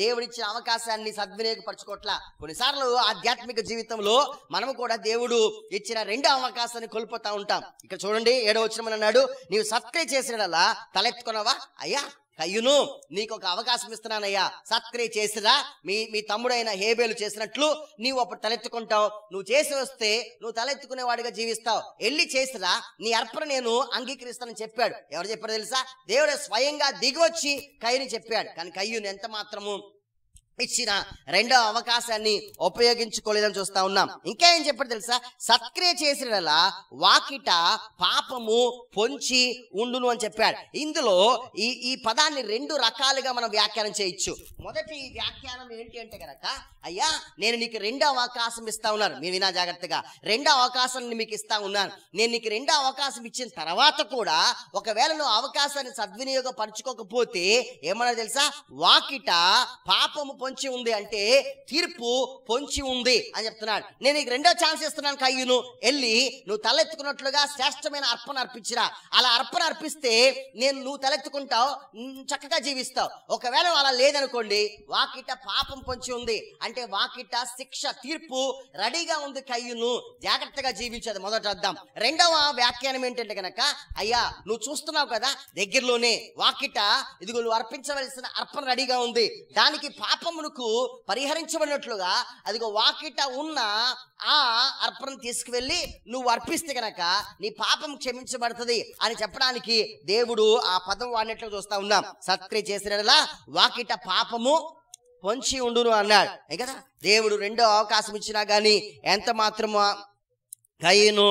దేవుడిచ్చిన అవకాశాన్ని సద్వినియోగపరచుకోట్ల కొన్నిసార్లు ఆధ్యాత్మిక జీవితంలో మనము కూడా దేవుడు ఇచ్చిన రెండు అవకాశాన్ని కోల్పోతా ఉంటాం ఇక్కడ చూడండి ఏడో వచ్చిన అన్నాడు నీవు సత్క్రియ చేసినలా తలెత్తుకున్నావా అయ్యా కయ్యును నీకు ఒక అవకాశం ఇస్తున్నానయ్యా సత్క్రియ చేసిరా మీ మీ తమ్ముడైన హేబేలు చేసినట్లు నీవు అప్పుడు తలెత్తుకుంటావు నువ్వు చేసి వస్తే నువ్వు తలెత్తుకునేవాడిగా జీవిస్తావు వెళ్ళి చేసిరా నీ అర్పణ నేను అంగీకరిస్తానని చెప్పాడు ఎవరు చెప్పారు తెలుసా దేవుడు స్వయంగా వచ్చి కయ్యని చెప్పాడు కానీ కయ్యును ఎంత మాత్రము ఇచ్చిన రెండో అవకాశాన్ని ఉపయోగించుకోలేదని చూస్తా ఉన్నాం ఇంకా ఏం చెప్పాడు తెలుసా సత్క్రియ చేసిన వాకిట పాపము పొంచి ఉండును అని చెప్పాడు ఇందులో ఈ ఈ పదాన్ని రెండు రకాలుగా మనం వ్యాఖ్యానం చేయొచ్చు మొదటి వ్యాఖ్యానం ఏంటి అంటే కనుక అయ్యా నేను నీకు రెండో అవకాశం ఇస్తా ఉన్నాను మీరు వినా జాగ్రత్తగా రెండో అవకాశం మీకు ఇస్తా ఉన్నాను నేను నీకు రెండో అవకాశం ఇచ్చిన తర్వాత కూడా ఒకవేళ నువ్వు అవకాశాన్ని సద్వినియోగపరచుకోకపోతే ఏమన్నా తెలుసా వాకిట పాపము పొంచి ఉంది అంటే తీర్పు పొంచి ఉంది అని చెప్తున్నాడు నేను నీకు రెండో ఛాన్స్ ఇస్తున్నాను కయ్యూను వెళ్ళి నువ్వు తలెత్తుకున్నట్లుగా శ్రేష్టమైన అర్పణ అర్పించరా అలా అర్పణ అర్పిస్తే నేను నువ్వు తలెత్తుకుంటావు చక్కగా జీవిస్తావు ఒకవేళ అలా లేదనుకోండి వాకిట పాపం పొంచి ఉంది అంటే వాకిట శిక్ష తీర్పు రెడీగా ఉంది కయ్యూను జాగ్రత్తగా జీవించదు మొదట అర్థం రెండవ వ్యాఖ్యానం ఏంటంటే కనుక అయ్యా నువ్వు చూస్తున్నావు కదా దగ్గరలోనే వాకిట ఇదిగో నువ్వు అర్పించవలసిన అర్పణ రెడీగా ఉంది దానికి పాపం పాపమునకు పరిహరించబడినట్లుగా అదిగో వాకిట ఉన్న ఆ అర్పణ తీసుకువెళ్ళి నువ్వు అర్పిస్తే గనక నీ పాపం క్షమించబడుతుంది అని చెప్పడానికి దేవుడు ఆ పదం వాడినట్లు చూస్తా ఉన్నాం సత్క్రియ చేసిన వాకిట పాపము పొంచి ఉండును అన్నాడు కదా దేవుడు రెండో అవకాశం ఇచ్చినా కానీ ఎంత మాత్రమో కయ్యను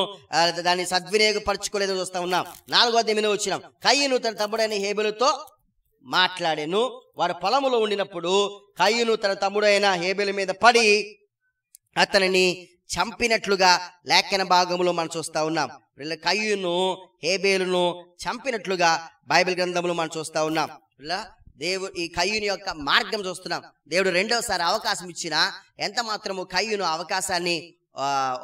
దాన్ని సద్వినియోగపరచుకోలేదని చూస్తా ఉన్నాం నాలుగో దిమిన వచ్చినాం కయ్యను తన తమ్ముడైన హేబులతో మాట్లాడేను వారు పొలములో ఉండినప్పుడు కయ్యును తన తమ్ముడైన హేబెల మీద పడి అతనిని చంపినట్లుగా లేఖన భాగంలో మనం చూస్తూ ఉన్నాం వీళ్ళ కయ్యును హేబేలును చంపినట్లుగా బైబిల్ గ్రంథంలో మనం చూస్తా ఉన్నాం వీళ్ళ దేవుడు ఈ కయ్యుని యొక్క మార్గం చూస్తున్నాం దేవుడు రెండవసారి అవకాశం ఇచ్చినా ఎంత మాత్రము కయ్యును అవకాశాన్ని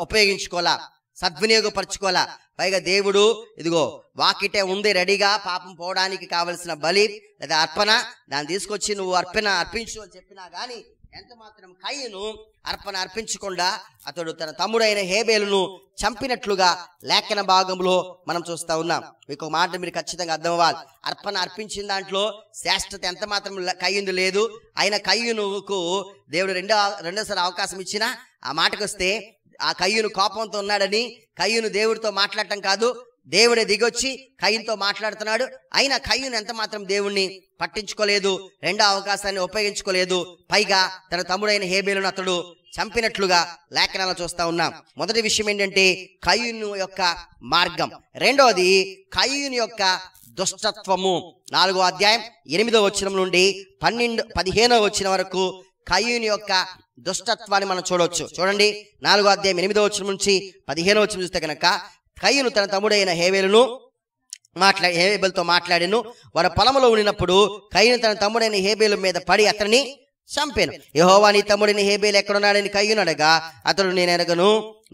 ఉపయోగించుకోలే సద్వినియోగపరచుకోవాలా పైగా దేవుడు ఇదిగో వాకిటే ఉంది రెడీగా పాపం పోవడానికి కావలసిన బలి లేదా అర్పణ దాన్ని తీసుకొచ్చి నువ్వు అర్పణ అర్పించు అని చెప్పినా కానీ ఎంత మాత్రం కయ్యను అర్పణ అర్పించకుండా అతడు తన తమ్ముడైన హేబేలును చంపినట్లుగా లేఖన భాగంలో మనం చూస్తా ఉన్నాం మీకు మాట మీరు ఖచ్చితంగా అర్థం అవ్వాలి అర్పణ అర్పించిన దాంట్లో శ్రేష్టత ఎంత మాత్రం కయ్యింది లేదు ఆయన కయ్యునుకు దేవుడు రెండో రెండోసారి అవకాశం ఇచ్చినా ఆ మాటకు వస్తే ఆ కయ్యును కోపంతో ఉన్నాడని కయ్యును దేవుడితో మాట్లాడటం కాదు దేవుడే దిగొచ్చి కయ్యంతో మాట్లాడుతున్నాడు అయినా కయ్యను ఎంత మాత్రం దేవుణ్ణి పట్టించుకోలేదు రెండో అవకాశాన్ని ఉపయోగించుకోలేదు పైగా తన తమ్ముడైన హేబేలును అతడు చంపినట్లుగా లేఖనాలు చూస్తా ఉన్నాం మొదటి విషయం ఏంటంటే కయ్యును యొక్క మార్గం రెండవది కయ్యుని యొక్క దుష్టత్వము నాలుగో అధ్యాయం ఎనిమిదో వచ్చిన నుండి పన్నెండు పదిహేనో వచ్చిన వరకు కయ్యూని యొక్క దుష్టత్వాన్ని మనం చూడవచ్చు చూడండి నాలుగో అధ్యాయం ఎనిమిదో వచ్చిన నుంచి పదిహేనో వచ్చిన చూస్తే కనుక కయ్యను తన తమ్ముడైన హేవేలును మాట్లా హేబేల్తో మాట్లాడాను వారు పొలంలో ఉండినప్పుడు కయ్యను తన తమ్ముడైన హేబేలు మీద పడి అతని చంపాను యహోవా నీ తమ్ముడిని హేబేలు ఎక్కడున్నాడని కయ్యునడగా అతడు నేను ఎరగను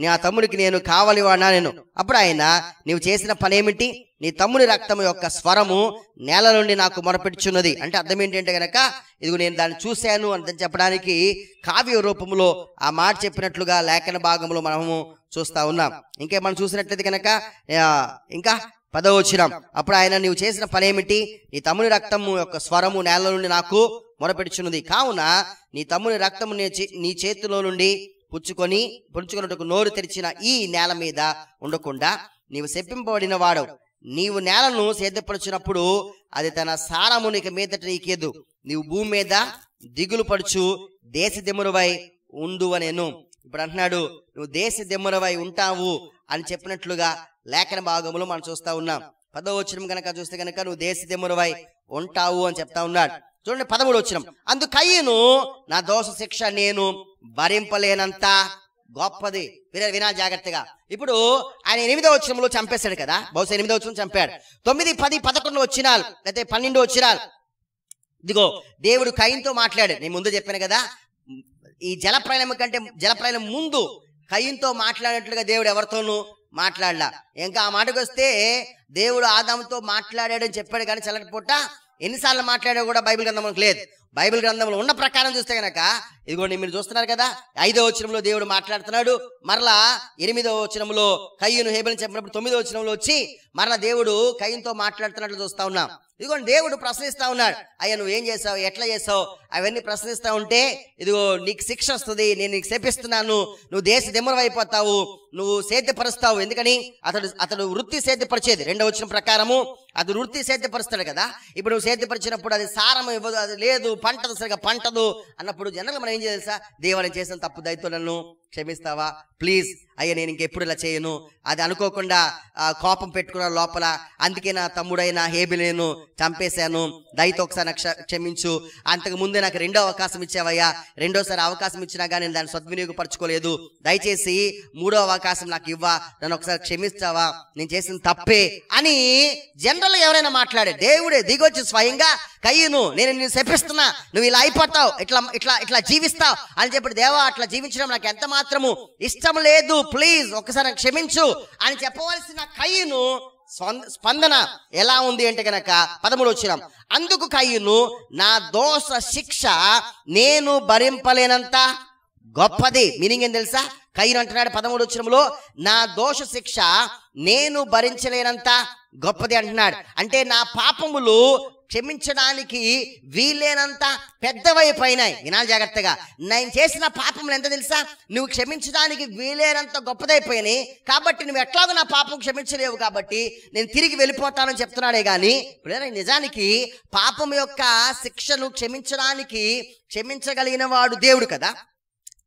నా తమ్ముడికి నేను కావాలి వాడినా నేను అప్పుడు ఆయన నీవు చేసిన పనేమిటి నీ తమ్ముడి రక్తం యొక్క స్వరము నేల నుండి నాకు మొరపెట్టుచున్నది అంటే అర్థం ఏంటంటే గనక ఇదిగో నేను దాన్ని చూశాను అని చెప్పడానికి కావ్య రూపంలో ఆ మాట చెప్పినట్లుగా లేఖన భాగంలో మనము చూస్తా ఉన్నాం ఇంకే మనం చూసినట్లయితే కనుక ఇంకా వచ్చినాం అప్పుడు ఆయన నీవు చేసిన పనేమిటి నీ తమ్ముని రక్తము యొక్క స్వరము నేల నుండి నాకు మొరపెడుచున్నది కావున నీ తమ్ముని రక్తము నీ చేతిలో నుండి పుచ్చుకొని పుచ్చుకున్నట్టుకు నోరు తెరిచిన ఈ నేల మీద ఉండకుండా నీవు శప్పింపబడిన వాడు నీవు నేలను సేద్యపరచినప్పుడు అది తన సారము నీకు మీదట నీకేదు నీవు భూమి మీద దిగులు పడుచు దేశ దిమురువై ఉండు అనేను ఇప్పుడు అంటున్నాడు నువ్వు దేశ దిమ్మరవై ఉంటావు అని చెప్పినట్లుగా లేఖన భాగంలో మనం చూస్తా ఉన్నాం వచ్చిన కనుక చూస్తే కనుక నువ్వు దేశ దిమ్మరవై ఉంటావు అని చెప్తా ఉన్నాడు చూడండి పదమూడు వచ్చిన అందుకయ్యను నా దోష శిక్ష నేను భరింపలేనంత గొప్పది విన వినా జాగ్రత్తగా ఇప్పుడు ఆయన ఎనిమిదో వచ్చినంలో చంపేశాడు కదా బహుశా ఎనిమిదో వచ్చిన చంపాడు తొమ్మిది పది పదకొండు వచ్చినాలు లేకపోతే పన్నెండు వచ్చినాలు ఇదిగో దేవుడు కయ్యంతో మాట్లాడాడు నేను ముందు చెప్పాను కదా ఈ జలప్రయాణం కంటే జలప్రలయం ముందు కయ్యంతో మాట్లాడినట్లుగా దేవుడు ఎవరితోనూ మాట్లాడలా ఇంకా ఆ మాటకు వస్తే దేవుడు ఆదాముతో మాట్లాడాడని చెప్పాడు కానీ చల్లటి పూట ఎన్నిసార్లు మాట్లాడా కూడా బైబిల్ మనకు లేదు బైబిల్ గ్రంథంలో ఉన్న ప్రకారం చూస్తే కనుక ఇదిగోండి మీరు చూస్తున్నారు కదా ఐదో వచనంలో దేవుడు మాట్లాడుతున్నాడు మరలా ఎనిమిదో వచనంలో కయ్యను హేబిల్ చెప్పినప్పుడు తొమ్మిదో వచనంలో వచ్చి మరలా దేవుడు కయ్యంతో మాట్లాడుతున్నట్లు చూస్తా ఉన్నాం ఇదిగోండి దేవుడు ప్రశ్నిస్తా ఉన్నాడు అయ్యా నువ్వు ఏం చేసావు ఎట్లా చేసావు అవన్నీ ప్రశ్నిస్తా ఉంటే ఇదిగో నీకు శిక్ష వస్తుంది నేను నీకు శపిస్తున్నాను నువ్వు దేశ అయిపోతావు నువ్వు సేద్యపరుస్తావు ఎందుకని అతడు అతడు వృత్తి సేద్యపరిచేది రెండో వచ్చిన ప్రకారము అది వృత్తి సేద్యపరుస్తాడు కదా ఇప్పుడు నువ్వు సేద్యపరిచినప్పుడు అది సారం ఇవ్వదు అది లేదు పంటదు సరిగా పంటదు అన్నప్పుడు జనరల్ మనం ఏం చేయాలి సార్ దేవాలయం చేసిన తప్పు దయతో నన్ను క్షమిస్తావా ప్లీజ్ అయ్యా నేను ఇంకెప్పుడు ఇలా చేయను అది అనుకోకుండా కోపం పెట్టుకున్న లోపల అందుకే నా తమ్ముడైన హేబి నేను చంపేశాను దయతో ఒకసారి నాకు క్షమించు అంతకు ముందే నాకు రెండో అవకాశం ఇచ్చావయ్యా రెండోసారి అవకాశం ఇచ్చినా కానీ నేను దాన్ని సద్వినియోగపరచుకోలేదు దయచేసి మూడో అవకాశం నాకు ఇవ్వా నన్ను ఒకసారి క్షమిస్తావా నేను చేసిన తప్పే అని జనరల్ ఎవరైనా మాట్లాడే దేవుడే దిగొచ్చి స్వయంగా కయ్యను నేను నేను శపిస్తున్నా నువ్వు ఇలా అయిపోతావు ఇట్లా ఇట్లా ఇట్లా జీవిస్తావు అని చెప్పి దేవా అట్లా జీవించడం నాకు ఎంత మాత్రం మాత్రము ఇష్టం లేదు ప్లీజ్ ఒకసారి క్షమించు అని చెప్పవలసిన కయ్యను స్పందన ఎలా ఉంది అంటే కనుక పదమూడు వచ్చిన అందుకు కయ్యను నా దోష శిక్ష నేను భరింపలేనంత గొప్పది మీనింగ్ ఏం తెలుసా కయ్యను అంటున్నాడు పదమూడు వచ్చినంలో నా దోష శిక్ష నేను భరించలేనంత గొప్పది అంటున్నాడు అంటే నా పాపములు క్షమించడానికి వీలేనంత పెద్దవైపోయినాయి వినాలి జాగ్రత్తగా నేను చేసిన పాపములు ఎంత తెలుసా నువ్వు క్షమించడానికి వీలేనంత గొప్పదైపోయినాయి కాబట్టి నువ్వు ఎట్లాగో నా పాపం క్షమించలేవు కాబట్టి నేను తిరిగి వెళ్ళిపోతానని చెప్తున్నాడే కానీ నిజానికి పాపం యొక్క శిక్షను క్షమించడానికి క్షమించగలిగిన వాడు దేవుడు కదా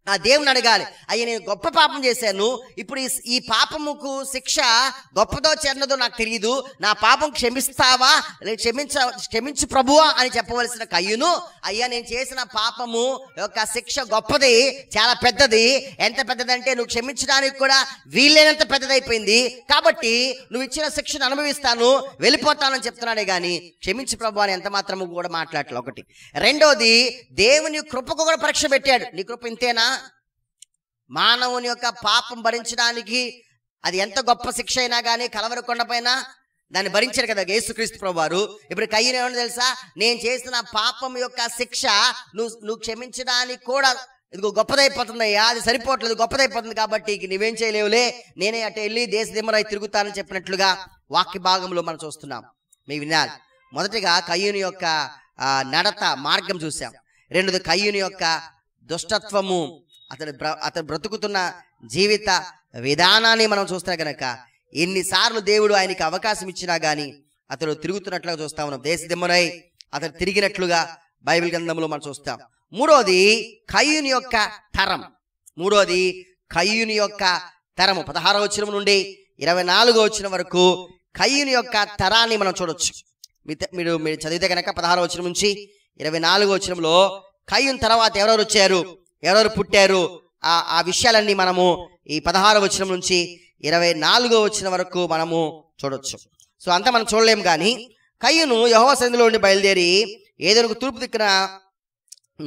నా దేవుని అడగాలి అయ్యా నేను గొప్ప పాపం చేశాను ఇప్పుడు ఈ పాపముకు శిక్ష గొప్పదో చెన్నదో నాకు తెలియదు నా పాపం క్షమిస్తావా నేను క్షమించ క్షమించు ప్రభువా అని చెప్పవలసిన కయ్యును అయ్యా నేను చేసిన పాపము యొక్క శిక్ష గొప్పది చాలా పెద్దది ఎంత పెద్దదంటే నువ్వు క్షమించడానికి కూడా వీలైనంత పెద్దదైపోయింది కాబట్టి నువ్వు ఇచ్చిన శిక్షను అనుభవిస్తాను వెళ్ళిపోతానని చెప్తున్నాడే కానీ క్షమించు ప్రభు అని ఎంత మాత్రము కూడా మాట్లాడలే ఒకటి రెండోది దేవుని కృపకు కూడా పరీక్ష పెట్టాడు నీ కృప ఇంతేనా మానవుని యొక్క పాపం భరించడానికి అది ఎంత గొప్ప శిక్ష అయినా కానీ కలవర దాన్ని భరించారు కదా యేసుక్రీస్తు ప్రభువారు ఇప్పుడు కయ్యని ఏమన్నా తెలుసా నేను చేసిన పాపం యొక్క శిక్ష నువ్వు నువ్వు క్షమించడానికి కూడా ఇదిగో గొప్పదైపోతుందయ్యా అది సరిపోవట్లేదు గొప్పదైపోతుంది కాబట్టి నువ్వేం చేయలేవులే నేనే అటు వెళ్ళి దేశ దిమ్మరాయి తిరుగుతానని చెప్పినట్లుగా వాక్య భాగంలో మనం చూస్తున్నాం మీ వినాలి మొదటిగా కయ్యూని యొక్క నడత మార్గం చూసాం రెండోది కయ్యూని యొక్క దుష్టత్వము అతడు బ్ర అతడు బ్రతుకుతున్న జీవిత విధానాన్ని మనం చూస్తే కనుక ఎన్నిసార్లు దేవుడు ఆయనకి అవకాశం ఇచ్చినా కానీ అతడు తిరుగుతున్నట్లుగా చూస్తా ఉన్నాం దిమ్మనై అతడు తిరిగినట్లుగా బైబిల్ గ్రంథంలో మనం చూస్తాం మూడోది కయ్యుని యొక్క తరం మూడోది కయ్యుని యొక్క తరము పదహారో వచ్చిన నుండి ఇరవై నాలుగో వచ్చిన వరకు కయ్యుని యొక్క తరాన్ని మనం చూడొచ్చు మీరు మీరు చదివితే కనుక పదహారో వచ్చిన నుంచి ఇరవై నాలుగో వచ్చినంలో కయ్యూని తర్వాత ఎవరెవరు వచ్చారు ఎవరెవరు పుట్టారు ఆ ఆ విషయాలన్నీ మనము ఈ పదహారు వచ్చిన నుంచి ఇరవై నాలుగో వచ్చిన వరకు మనము చూడొచ్చు సో అంతా మనం చూడలేము కానీ కయ్యను యహో సంధిలో ఉండి బయలుదేరి ఏదైనా తూర్పు దిక్కున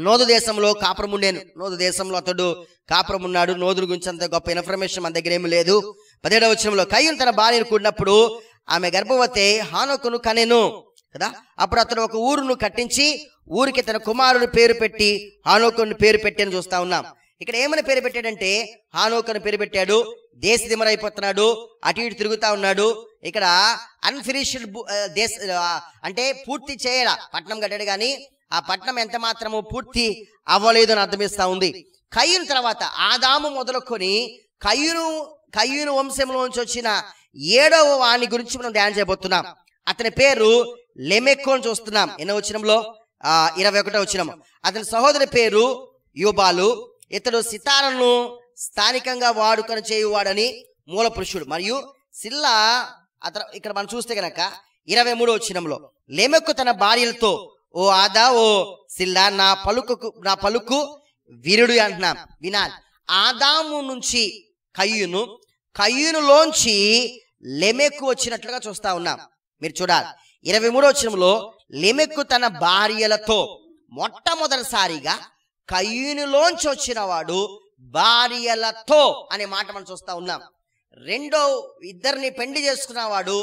నోదు దేశంలో కాపురముండేను నోదు దేశంలో అతడు కాపురమున్నాడు నోదుల గురించి అంత గొప్ప ఇన్ఫర్మేషన్ మన దగ్గర ఏమి లేదు పదిహేడవ వచ్చినంలో కయ్యను తన భార్యను కూడినప్పుడు ఆమె గర్భవతి హానుకును కనెను కదా అప్పుడు అతను ఒక ఊరును కట్టించి ఊరికి తన కుమారుడు పేరు పెట్టి హానోకుని పేరు పెట్టని చూస్తా ఉన్నాం ఇక్కడ ఏమైనా పేరు పెట్టాడంటే హానోకను పేరు పెట్టాడు దేశ దిమరైపోతున్నాడు అటు ఇటు తిరుగుతా ఉన్నాడు ఇక్కడ అన్ఫినిష్డ్ దేశ అంటే పూర్తి చేయడా పట్నం కట్టాడు కానీ ఆ పట్నం ఎంత మాత్రము పూర్తి అవ్వలేదు అని అర్థమిస్తా ఉంది కయ్యూను తర్వాత ఆదాము మొదలుకొని కయ్యూను కయ్యూను వంశంలోంచి వచ్చిన ఏడవ వాణి గురించి మనం ధ్యానం చేయబోతున్నాం అతని పేరు లెమెక్కోని చూస్తున్నాం ఎన్నో వచ్చినంలో ఇరవై ఒకటో వచ్చినము అతని సహోదరి పేరు యుబాలు ఇతడు సితారను స్థానికంగా వాడుకొని చేయువాడని మూల పురుషుడు మరియు సిల్లా అతను ఇక్కడ మనం చూస్తే కనుక ఇరవై మూడో వచ్చినంలో లేమెక్కు తన భార్యలతో ఓ ఆదా ఓ సిల్లా నా పలుకు నా పలుకు వీరుడు అంటున్నాం వినాలి ఆదాము నుంచి కయ్యును కయ్యునులోంచి లెమెక్కు వచ్చినట్లుగా చూస్తా ఉన్నాం మీరు చూడాలి ఇరవై మూడో చిన్నంలో లిమెక్కు తన భార్యలతో మొట్టమొదటిసారిగా కయ్యూనిలోంచి వచ్చినవాడు భార్యలతో అనే మాట మనం చూస్తూ ఉన్నాం రెండో ఇద్దరిని పెండి చేసుకున్నవాడు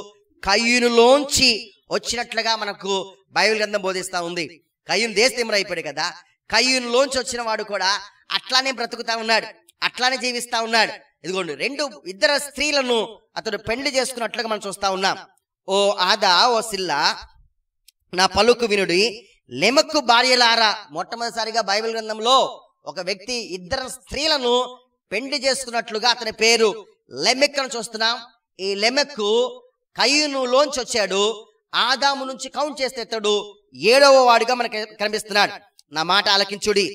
కయ్యూనులోంచి వచ్చినట్లుగా మనకు బైబిల్ గ్రంథం బోధిస్తూ ఉంది కయ్యూన్ దేశదేముడు అయిపోయాడు కదా కయ్యూనులోంచి వచ్చిన వాడు కూడా అట్లానే బ్రతుకుతా ఉన్నాడు అట్లానే జీవిస్తూ ఉన్నాడు ఇదిగోండి రెండు ఇద్దరు స్త్రీలను అతడు పెండ్లి చేసుకున్నట్లుగా మనం చూస్తా ఉన్నాం ఓ ఆదా ఓ సిల్లా నా పలుకు వినుడి లెమక్కు భార్యలారా మొట్టమొదటిసారిగా బైబిల్ గ్రంథంలో ఒక వ్యక్తి ఇద్దరు స్త్రీలను పెండి చేసుకున్నట్లుగా అతని పేరు లెమెక్ అని చూస్తున్నాం ఈ లెమెక్ కయ్యూనులోంచి వచ్చాడు ఆదాము నుంచి కౌంట్ చేస్తే ఇతడు ఏడవ వాడుగా మనకి కనిపిస్తున్నాడు నా మాట ఆలకించుడి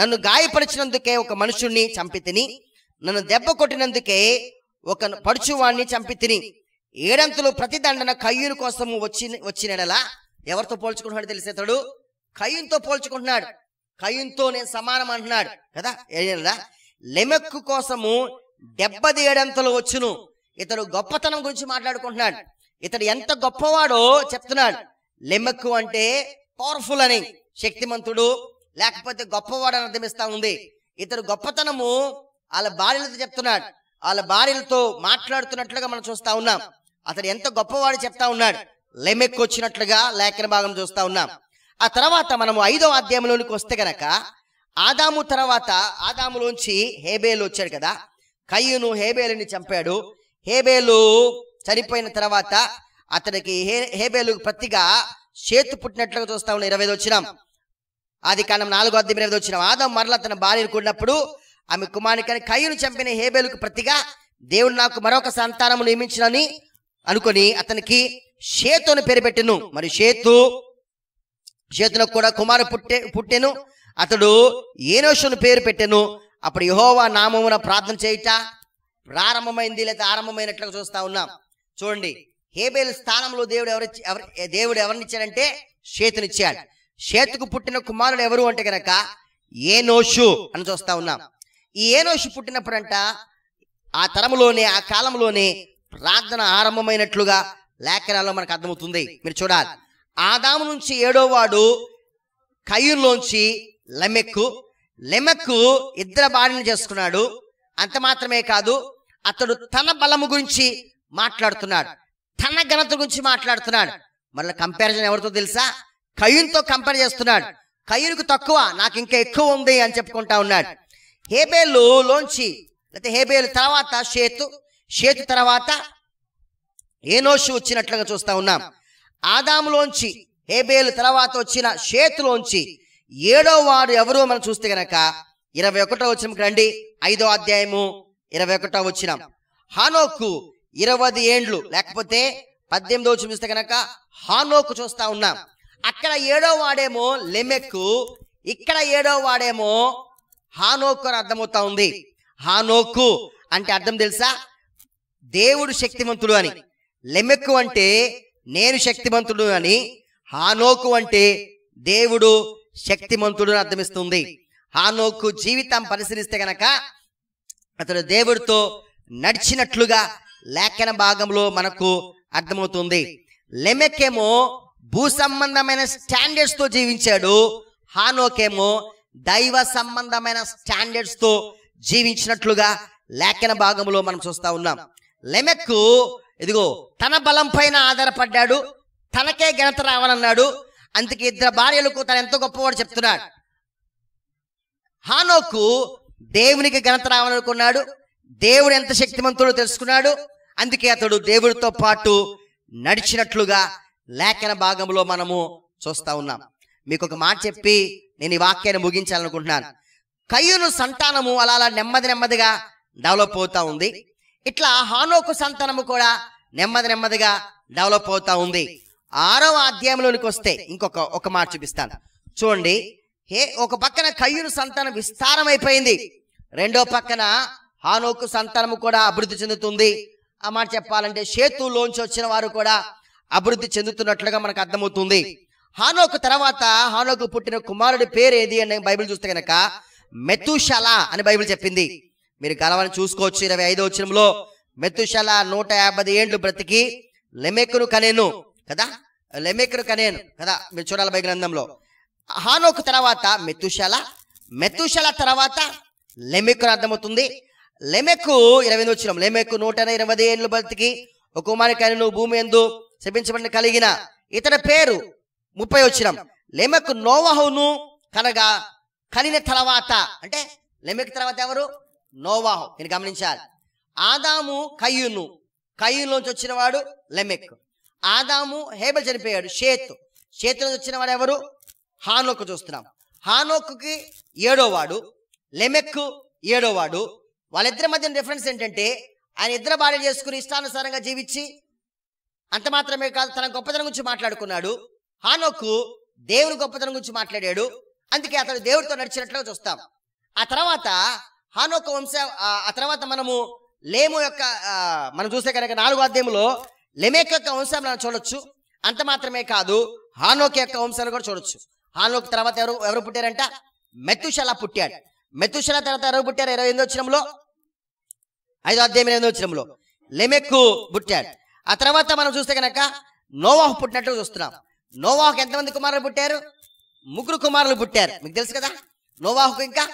నన్ను గాయపరిచినందుకే ఒక మనుషుణ్ణి చంపి తిని నన్ను దెబ్బ కొట్టినందుకే ఒక పడుచువాణ్ణి చంపి తిని ప్రతి ప్రతిదండన కయ్యూని కోసము వచ్చి వచ్చినలా ఎవరితో పోల్చుకుంటున్నాడు తెలిసేతడు కయ్యంతో పోల్చుకుంటున్నాడు కయ్యంతో నేను సమానం అంటున్నాడు కదా ఏడలా లెమెక్కు కోసము డెబ్బది ఏడంతలు వచ్చును ఇతడు గొప్పతనం గురించి మాట్లాడుకుంటున్నాడు ఇతడు ఎంత గొప్పవాడో చెప్తున్నాడు లెమెక్కు అంటే పవర్ఫుల్ అని శక్తిమంతుడు లేకపోతే గొప్పవాడు అని అర్థమిస్తా ఉంది ఇతడు గొప్పతనము వాళ్ళ భార్యలతో చెప్తున్నాడు వాళ్ళ భార్యలతో మాట్లాడుతున్నట్లుగా మనం చూస్తా ఉన్నాం అతడు ఎంత గొప్పవాడు చెప్తా ఉన్నాడు లెమెక్కు వచ్చినట్లుగా లేఖన భాగం చూస్తూ ఉన్నాం ఆ తర్వాత మనము ఐదో అధ్యాయంలోనికి వస్తే గనక ఆదాము తర్వాత ఆదాములోంచి హేబేలు వచ్చాడు కదా కయ్యును హేబేలుని చంపాడు హేబేలు చనిపోయిన తర్వాత అతనికి హే హేబేలు ప్రతిగా చేతు పుట్టినట్లుగా చూస్తా ఉన్నాం ఇరవై వచ్చినాం ఆది కాలం నాలుగో అద్దె ఇరవై వచ్చినాం ఆదాం మరల తన భార్యను కూడినప్పుడు ఆమె కుమారుని కానీ కయ్యును చంపిన హేబేలుకు ప్రతిగా దేవుడు నాకు మరొక సంతానము నియమించినని అనుకొని అతనికి షేతు పేరు పెట్టెను మరి షేతు షేతులకు కూడా కుమారు పుట్టే పుట్టెను అతడు ఏనోషును పేరు పెట్టెను అప్పుడు యహోవా నామమున ప్రార్థన చేయట ప్రారంభమైంది లేదా ఆరంభమైనట్లుగా చూస్తా ఉన్నాం చూడండి హేబేల్ స్థానంలో దేవుడు ఎవరి దేవుడు ఎవరినిచ్చాడంటే షేతునిచ్చాడు షేతుకు పుట్టిన కుమారుడు ఎవరు అంటే కనుక ఏనోషు అని చూస్తా ఉన్నాం ఈ ఏనోషు పుట్టినప్పుడంట ఆ తరంలోనే ఆ కాలంలోనే ప్రార్థన ఆరంభమైనట్లుగా లేఖనాల్లో మనకు అర్థమవుతుంది మీరు చూడాలి ఆదాము నుంచి ఏడో వాడు కయ్యూర్లోంచి లెమెక్కు లెమెక్కు ఇద్దరు బాడిని చేసుకున్నాడు అంత మాత్రమే కాదు అతడు తన బలము గురించి మాట్లాడుతున్నాడు తన ఘనత గురించి మాట్లాడుతున్నాడు మళ్ళీ కంపారిజన్ ఎవరితో తెలుసా కయ్యూన్తో కంపేర్ చేస్తున్నాడు కయ్యూన్కు తక్కువ నాకు ఇంకా ఎక్కువ ఉంది అని చెప్పుకుంటా ఉన్నాడు లోంచి లేకపోతే హేబేలు తర్వాత షేతు షేతు తర్వాత ఏనోషు వచ్చినట్లుగా చూస్తూ ఉన్నాం ఆదాములోంచి హేబేలు తర్వాత వచ్చిన షేతులోంచి ఏడో వాడు ఎవరు మనం చూస్తే గనక ఇరవై ఒకటో వచ్చిన రండి ఐదో అధ్యాయము ఇరవై ఒకటో వచ్చిన హానోకు ఇరవై ఏండ్లు లేకపోతే పద్దెనిమిదో చూపిస్తే గనక హానోకు చూస్తూ ఉన్నాం అక్కడ ఏడో వాడేమో లెమెక్కు ఇక్కడ ఏడో వాడేమో హానోకు అని అర్థమవుతా ఉంది హానోకు అంటే అర్థం తెలుసా దేవుడు శక్తిమంతుడు అని లెమెక్కు అంటే నేను శక్తిమంతుడు అని హానోకు అంటే దేవుడు శక్తిమంతుడు అని అర్థమిస్తుంది హానోకు జీవితం పరిశీలిస్తే గనక అతడు దేవుడితో నడిచినట్లుగా లేఖన భాగంలో మనకు అర్థమవుతుంది లెమెక్కేమో భూ సంబంధమైన స్టాండర్డ్స్తో జీవించాడు హానోకేమో దైవ సంబంధమైన స్టాండర్డ్స్తో జీవించినట్లుగా లేఖన భాగంలో మనం చూస్తా ఉన్నాం లెమెక్కు ఇదిగో తన బలం పైన ఆధారపడ్డాడు తనకే ఘనత రావాలన్నాడు అందుకే ఇద్దరు భార్యలకు తను ఎంతో గొప్పవాడు చెప్తున్నాడు హానోకు దేవునికి ఘనత రావాలనుకున్నాడు దేవుడు ఎంత శక్తిమంతుడో తెలుసుకున్నాడు అందుకే అతడు దేవుడితో పాటు నడిచినట్లుగా లేఖన భాగంలో మనము చూస్తా ఉన్నాం మీకు ఒక మాట చెప్పి నేను ఈ వాక్యాన్ని ముగించాలనుకుంటున్నాను కయ్యను సంతానము అలా అలా నెమ్మది నెమ్మదిగా డెవలప్ అవుతా ఉంది ఇట్లా హానోకు సంతానము కూడా నెమ్మది నెమ్మదిగా డెవలప్ అవుతా ఉంది ఆరవ అధ్యాయంలోనికి వస్తే ఇంకొక ఒక మాట చూపిస్తాను చూడండి హే ఒక పక్కన కయ్యూరు సంతానం విస్తారమైపోయింది రెండో పక్కన హానోకు సంతానము కూడా అభివృద్ధి చెందుతుంది ఆ మాట చెప్పాలంటే సేతులోంచి వచ్చిన వారు కూడా అభివృద్ధి చెందుతున్నట్లుగా మనకు అర్థమవుతుంది హానోకు తర్వాత హానోకు పుట్టిన కుమారుడి పేరు ఏది అని బైబిల్ చూస్తే కనుక మెతుషల అని బైబిల్ చెప్పింది మీరు కలవని చూసుకోవచ్చు ఇరవై ఐదో వచ్చినంలో మెత్తుషల నూట యాభై ఏండ్లు బ్రతికి లెమెక్కును కనేను కదా లెమెక్కును కనేను కదా మీరు చూడాలి బై గ్రంథంలో హానోక్ తర్వాత మెత్తుషల మెత్తుషల తర్వాత లెమెక్కును అర్థమవుతుంది లెమెక్కు ఇరవై ఎనిమిది వచ్చినాం లెమెక్కు నూట ఇరవై ఏండ్లు బ్రతికి ఒక కుమారికైనను భూమి ఎందు శపించబడిన కలిగిన ఇతని పేరు ముప్పై వచ్చినాం లెమెక్కు నోవహును కనగా కలిగిన తర్వాత అంటే లెమెక్ తర్వాత ఎవరు నోవాహు నేను గమనించాలి ఆదాము కయ్యూను కయ్యూలోంచి వచ్చినవాడు లెమెక్ ఆదాము హేబల్ చనిపోయాడు షేత్ షేతులోంచి వచ్చినవాడు ఎవరు హానోక్ చూస్తున్నాం హానోక్కి ఏడోవాడు లెమెక్ ఏడోవాడు వాళ్ళిద్దరి మధ్య డిఫరెన్స్ ఏంటంటే ఆయన ఇద్దరు భార్య చేసుకుని ఇష్టానుసారంగా జీవించి అంత మాత్రమే కాదు తన గొప్పతనం గురించి మాట్లాడుకున్నాడు హానోక్ దేవుని గొప్పతనం గురించి మాట్లాడాడు అందుకే అతడు దేవుడితో నడిచినట్లుగా చూస్తాం ఆ తర్వాత హానోక వంశ ఆ తర్వాత మనము లేము యొక్క మనం చూస్తే కనుక నాలుగో అధ్యయంలో లెమేక్ యొక్క వంశం మనం చూడొచ్చు అంత మాత్రమే కాదు హానోక్ యొక్క వంశాన్ని కూడా చూడొచ్చు హానోక్ తర్వాత ఎవరు ఎవరు పుట్టారంట మెతుషల పుట్టాడు మెతుషల తర్వాత ఎవరు పుట్టారు ఇరవై ఎనిమిది వచ్చినంలో ఐదో అధ్యాయం ఎనిమిది వచ్చినంలో లెమెక్కు పుట్టాడు ఆ తర్వాత మనం చూస్తే కనుక నోవాహ్ పుట్టినట్లు చూస్తున్నాం నోవాహ్ ఎంతమంది కుమారులు పుట్టారు ముగ్గురు కుమారులు పుట్టారు మీకు తెలుసు కదా నోవాహుకు ఇంకా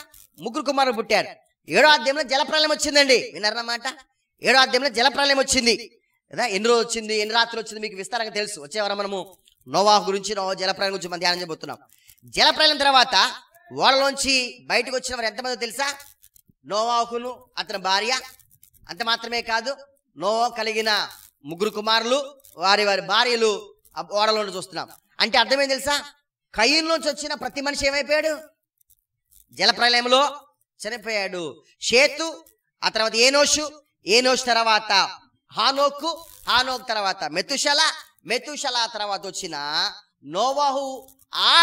ముగ్గురు కుమారులు పుట్టారు ఏడో అధ్యాయంలో జలప్రలయం వచ్చిందండి విన్నారన్నమాట ఏడో అధ్యాయంలో జలప్రలయం వచ్చింది కదా ఎన్ని రోజు వచ్చింది ఎన్ని రాత్రులు వచ్చింది మీకు విస్తారంగా తెలుసు వచ్చేవారం మనము నోవాహు గురించి నోవా జలప్రలయం గురించి మనం ధ్యానం చేయబోతున్నాం జలప్రలయం తర్వాత ఓడలోంచి బయటకు వచ్చిన వారు ఎంతమందో తెలుసా నోవాహును అతని భార్య అంత మాత్రమే కాదు నోవా కలిగిన ముగ్గురు కుమారులు వారి వారి భార్యలు ఓడలోని చూస్తున్నాం అంటే అర్థమేం తెలుసా కయ్యూన్లోంచి వచ్చిన ప్రతి మనిషి ఏమైపోయాడు జలప్రలయంలో చనిపోయాడు షేతు ఆ తర్వాత ఏనోషు ఏనోష్ తర్వాత హానోకు హానోక్ తర్వాత మెతుషల మెతుషల తర్వాత వచ్చిన నోవాహు ఆ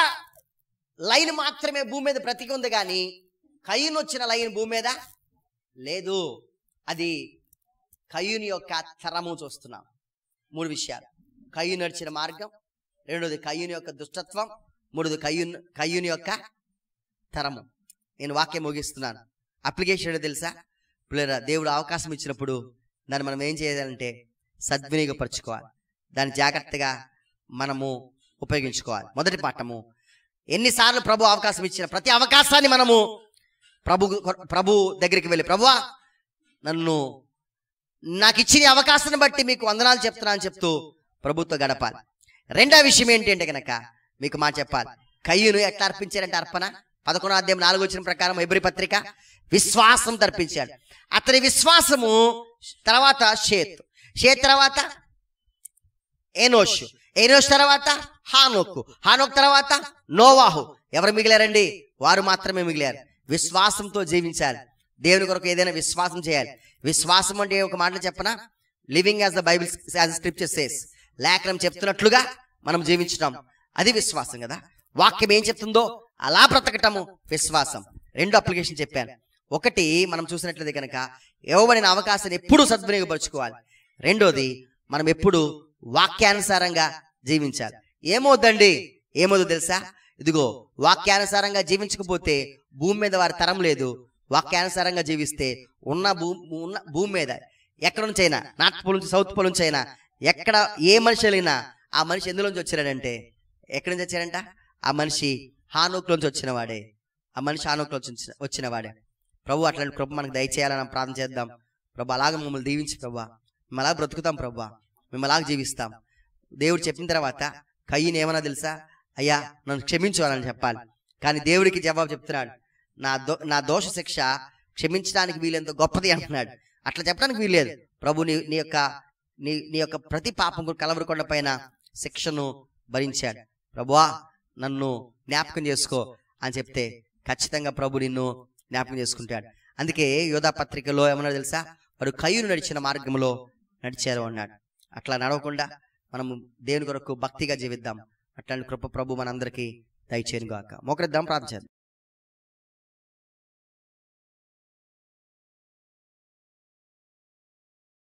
లైన్ మాత్రమే భూమి మీద బ్రతికి ఉంది కానీ కయ్యూన్ వచ్చిన లైన్ భూమి మీద లేదు అది కయ్యూని యొక్క తరము చూస్తున్నాం మూడు విషయాలు కయ్యు నడిచిన మార్గం రెండోది కయ్యుని యొక్క దుష్టత్వం మూడోది కయ్యూన్ కయ్యూని యొక్క తరము నేను వాక్యం ముగిస్తున్నాను అప్లికేషన్ తెలుసా పిల్లరా దేవుడు అవకాశం ఇచ్చినప్పుడు దాన్ని మనం ఏం చేయాలంటే సద్వినియోగపరచుకోవాలి దాన్ని జాగ్రత్తగా మనము ఉపయోగించుకోవాలి మొదటి పాఠము ఎన్నిసార్లు ప్రభు అవకాశం ఇచ్చిన ప్రతి అవకాశాన్ని మనము ప్రభు ప్రభు దగ్గరికి వెళ్ళి ప్రభువా నన్ను నాకు ఇచ్చిన అవకాశాన్ని బట్టి మీకు వందనాలు చెప్తున్నా అని చెప్తూ ప్రభుత్వం గడపాలి రెండో విషయం ఏంటంటే కనుక మీకు మా చెప్పాలి కయ్యను ఎట్లా అర్పించారంటే అర్పణ పదకొండో అధ్యాయం నాలుగు వచ్చిన ప్రకారం ఎబ్రి పత్రిక విశ్వాసం తర్పించాడు అతని విశ్వాసము తర్వాత షేత్ షేత్ తర్వాత ఏనోషు ఏనోష్ తర్వాత హానోక్ హానోక్ తర్వాత నోవాహు ఎవరు మిగిలారండి వారు మాత్రమే మిగిలారు విశ్వాసంతో జీవించాలి దేవుని కొరకు ఏదైనా విశ్వాసం చేయాలి విశ్వాసం అంటే ఒక మాటలు చెప్పనా living as the Bible as scripture says లేఖనం చెప్తున్నట్లుగా మనం జీవించడం అది విశ్వాసం కదా వాక్యం ఏం చెప్తుందో అలా బ్రతకటము విశ్వాసం రెండు అప్లికేషన్ చెప్పాను ఒకటి మనం చూసినట్లయితే కనుక ఇవ్వబడిన అవకాశాన్ని ఎప్పుడూ సద్వినియోగపరచుకోవాలి రెండోది మనం ఎప్పుడు వాక్యానుసారంగా జీవించాలి ఏమవుద్దండి ఏమవుతుందో తెలుసా ఇదిగో వాక్యానుసారంగా జీవించకపోతే భూమి మీద వారి తరం లేదు వాక్యానుసారంగా జీవిస్తే ఉన్న భూ ఉన్న భూమి మీద ఎక్కడ నుంచి అయినా నార్త్ పోల్ నుంచి సౌత్ పోల్ నుంచి అయినా ఎక్కడ ఏ మనిషి వెళ్ళినా ఆ మనిషి ఎందులోంచి వచ్చారంటే ఎక్కడి నుంచి వచ్చారంట ఆ మనిషి హానుక్లోంచి వచ్చినవాడే ఆ మనిషి హానుక్లోంచి వచ్చినవాడే ప్రభు అట్లాంటి ప్రభు మనకు దయచేయాలని ప్రార్థన చేద్దాం ప్రభు అలాగ మమ్మల్ని దీవించి ప్రభా మేము అలాగ బ్రతుకుతాం ప్రభా మేము అలాగ జీవిస్తాం దేవుడు చెప్పిన తర్వాత కయ్యని ఏమన్నా తెలుసా అయ్యా నన్ను క్షమించు అని చెప్పాలి కానీ దేవుడికి జవాబు చెప్తున్నాడు నా దో నా దోష శిక్ష క్షమించడానికి వీలెంతో గొప్పది అంటున్నాడు అట్లా చెప్పడానికి వీల్లేదు ప్రభు నీ నీ యొక్క నీ నీ యొక్క ప్రతి పాపం కలవరకొండ పైన శిక్షను భరించాడు ప్రభువా నన్ను జ్ఞాపకం చేసుకో అని చెప్తే ఖచ్చితంగా ప్రభు నిన్ను జ్ఞాపకం చేసుకుంటాడు అందుకే యోధా పత్రికలో ఏమన్నా తెలుసా వాడు కయ్యూను నడిచిన మార్గంలో నడిచారు అన్నాడు అట్లా నడవకుండా మనం దేవుని కొరకు భక్తిగా జీవిద్దాం అట్లాంటి కృప ప్రభు మనందరికీ దయచేయను మొక్కరిద్దాం ప్రార్థించారు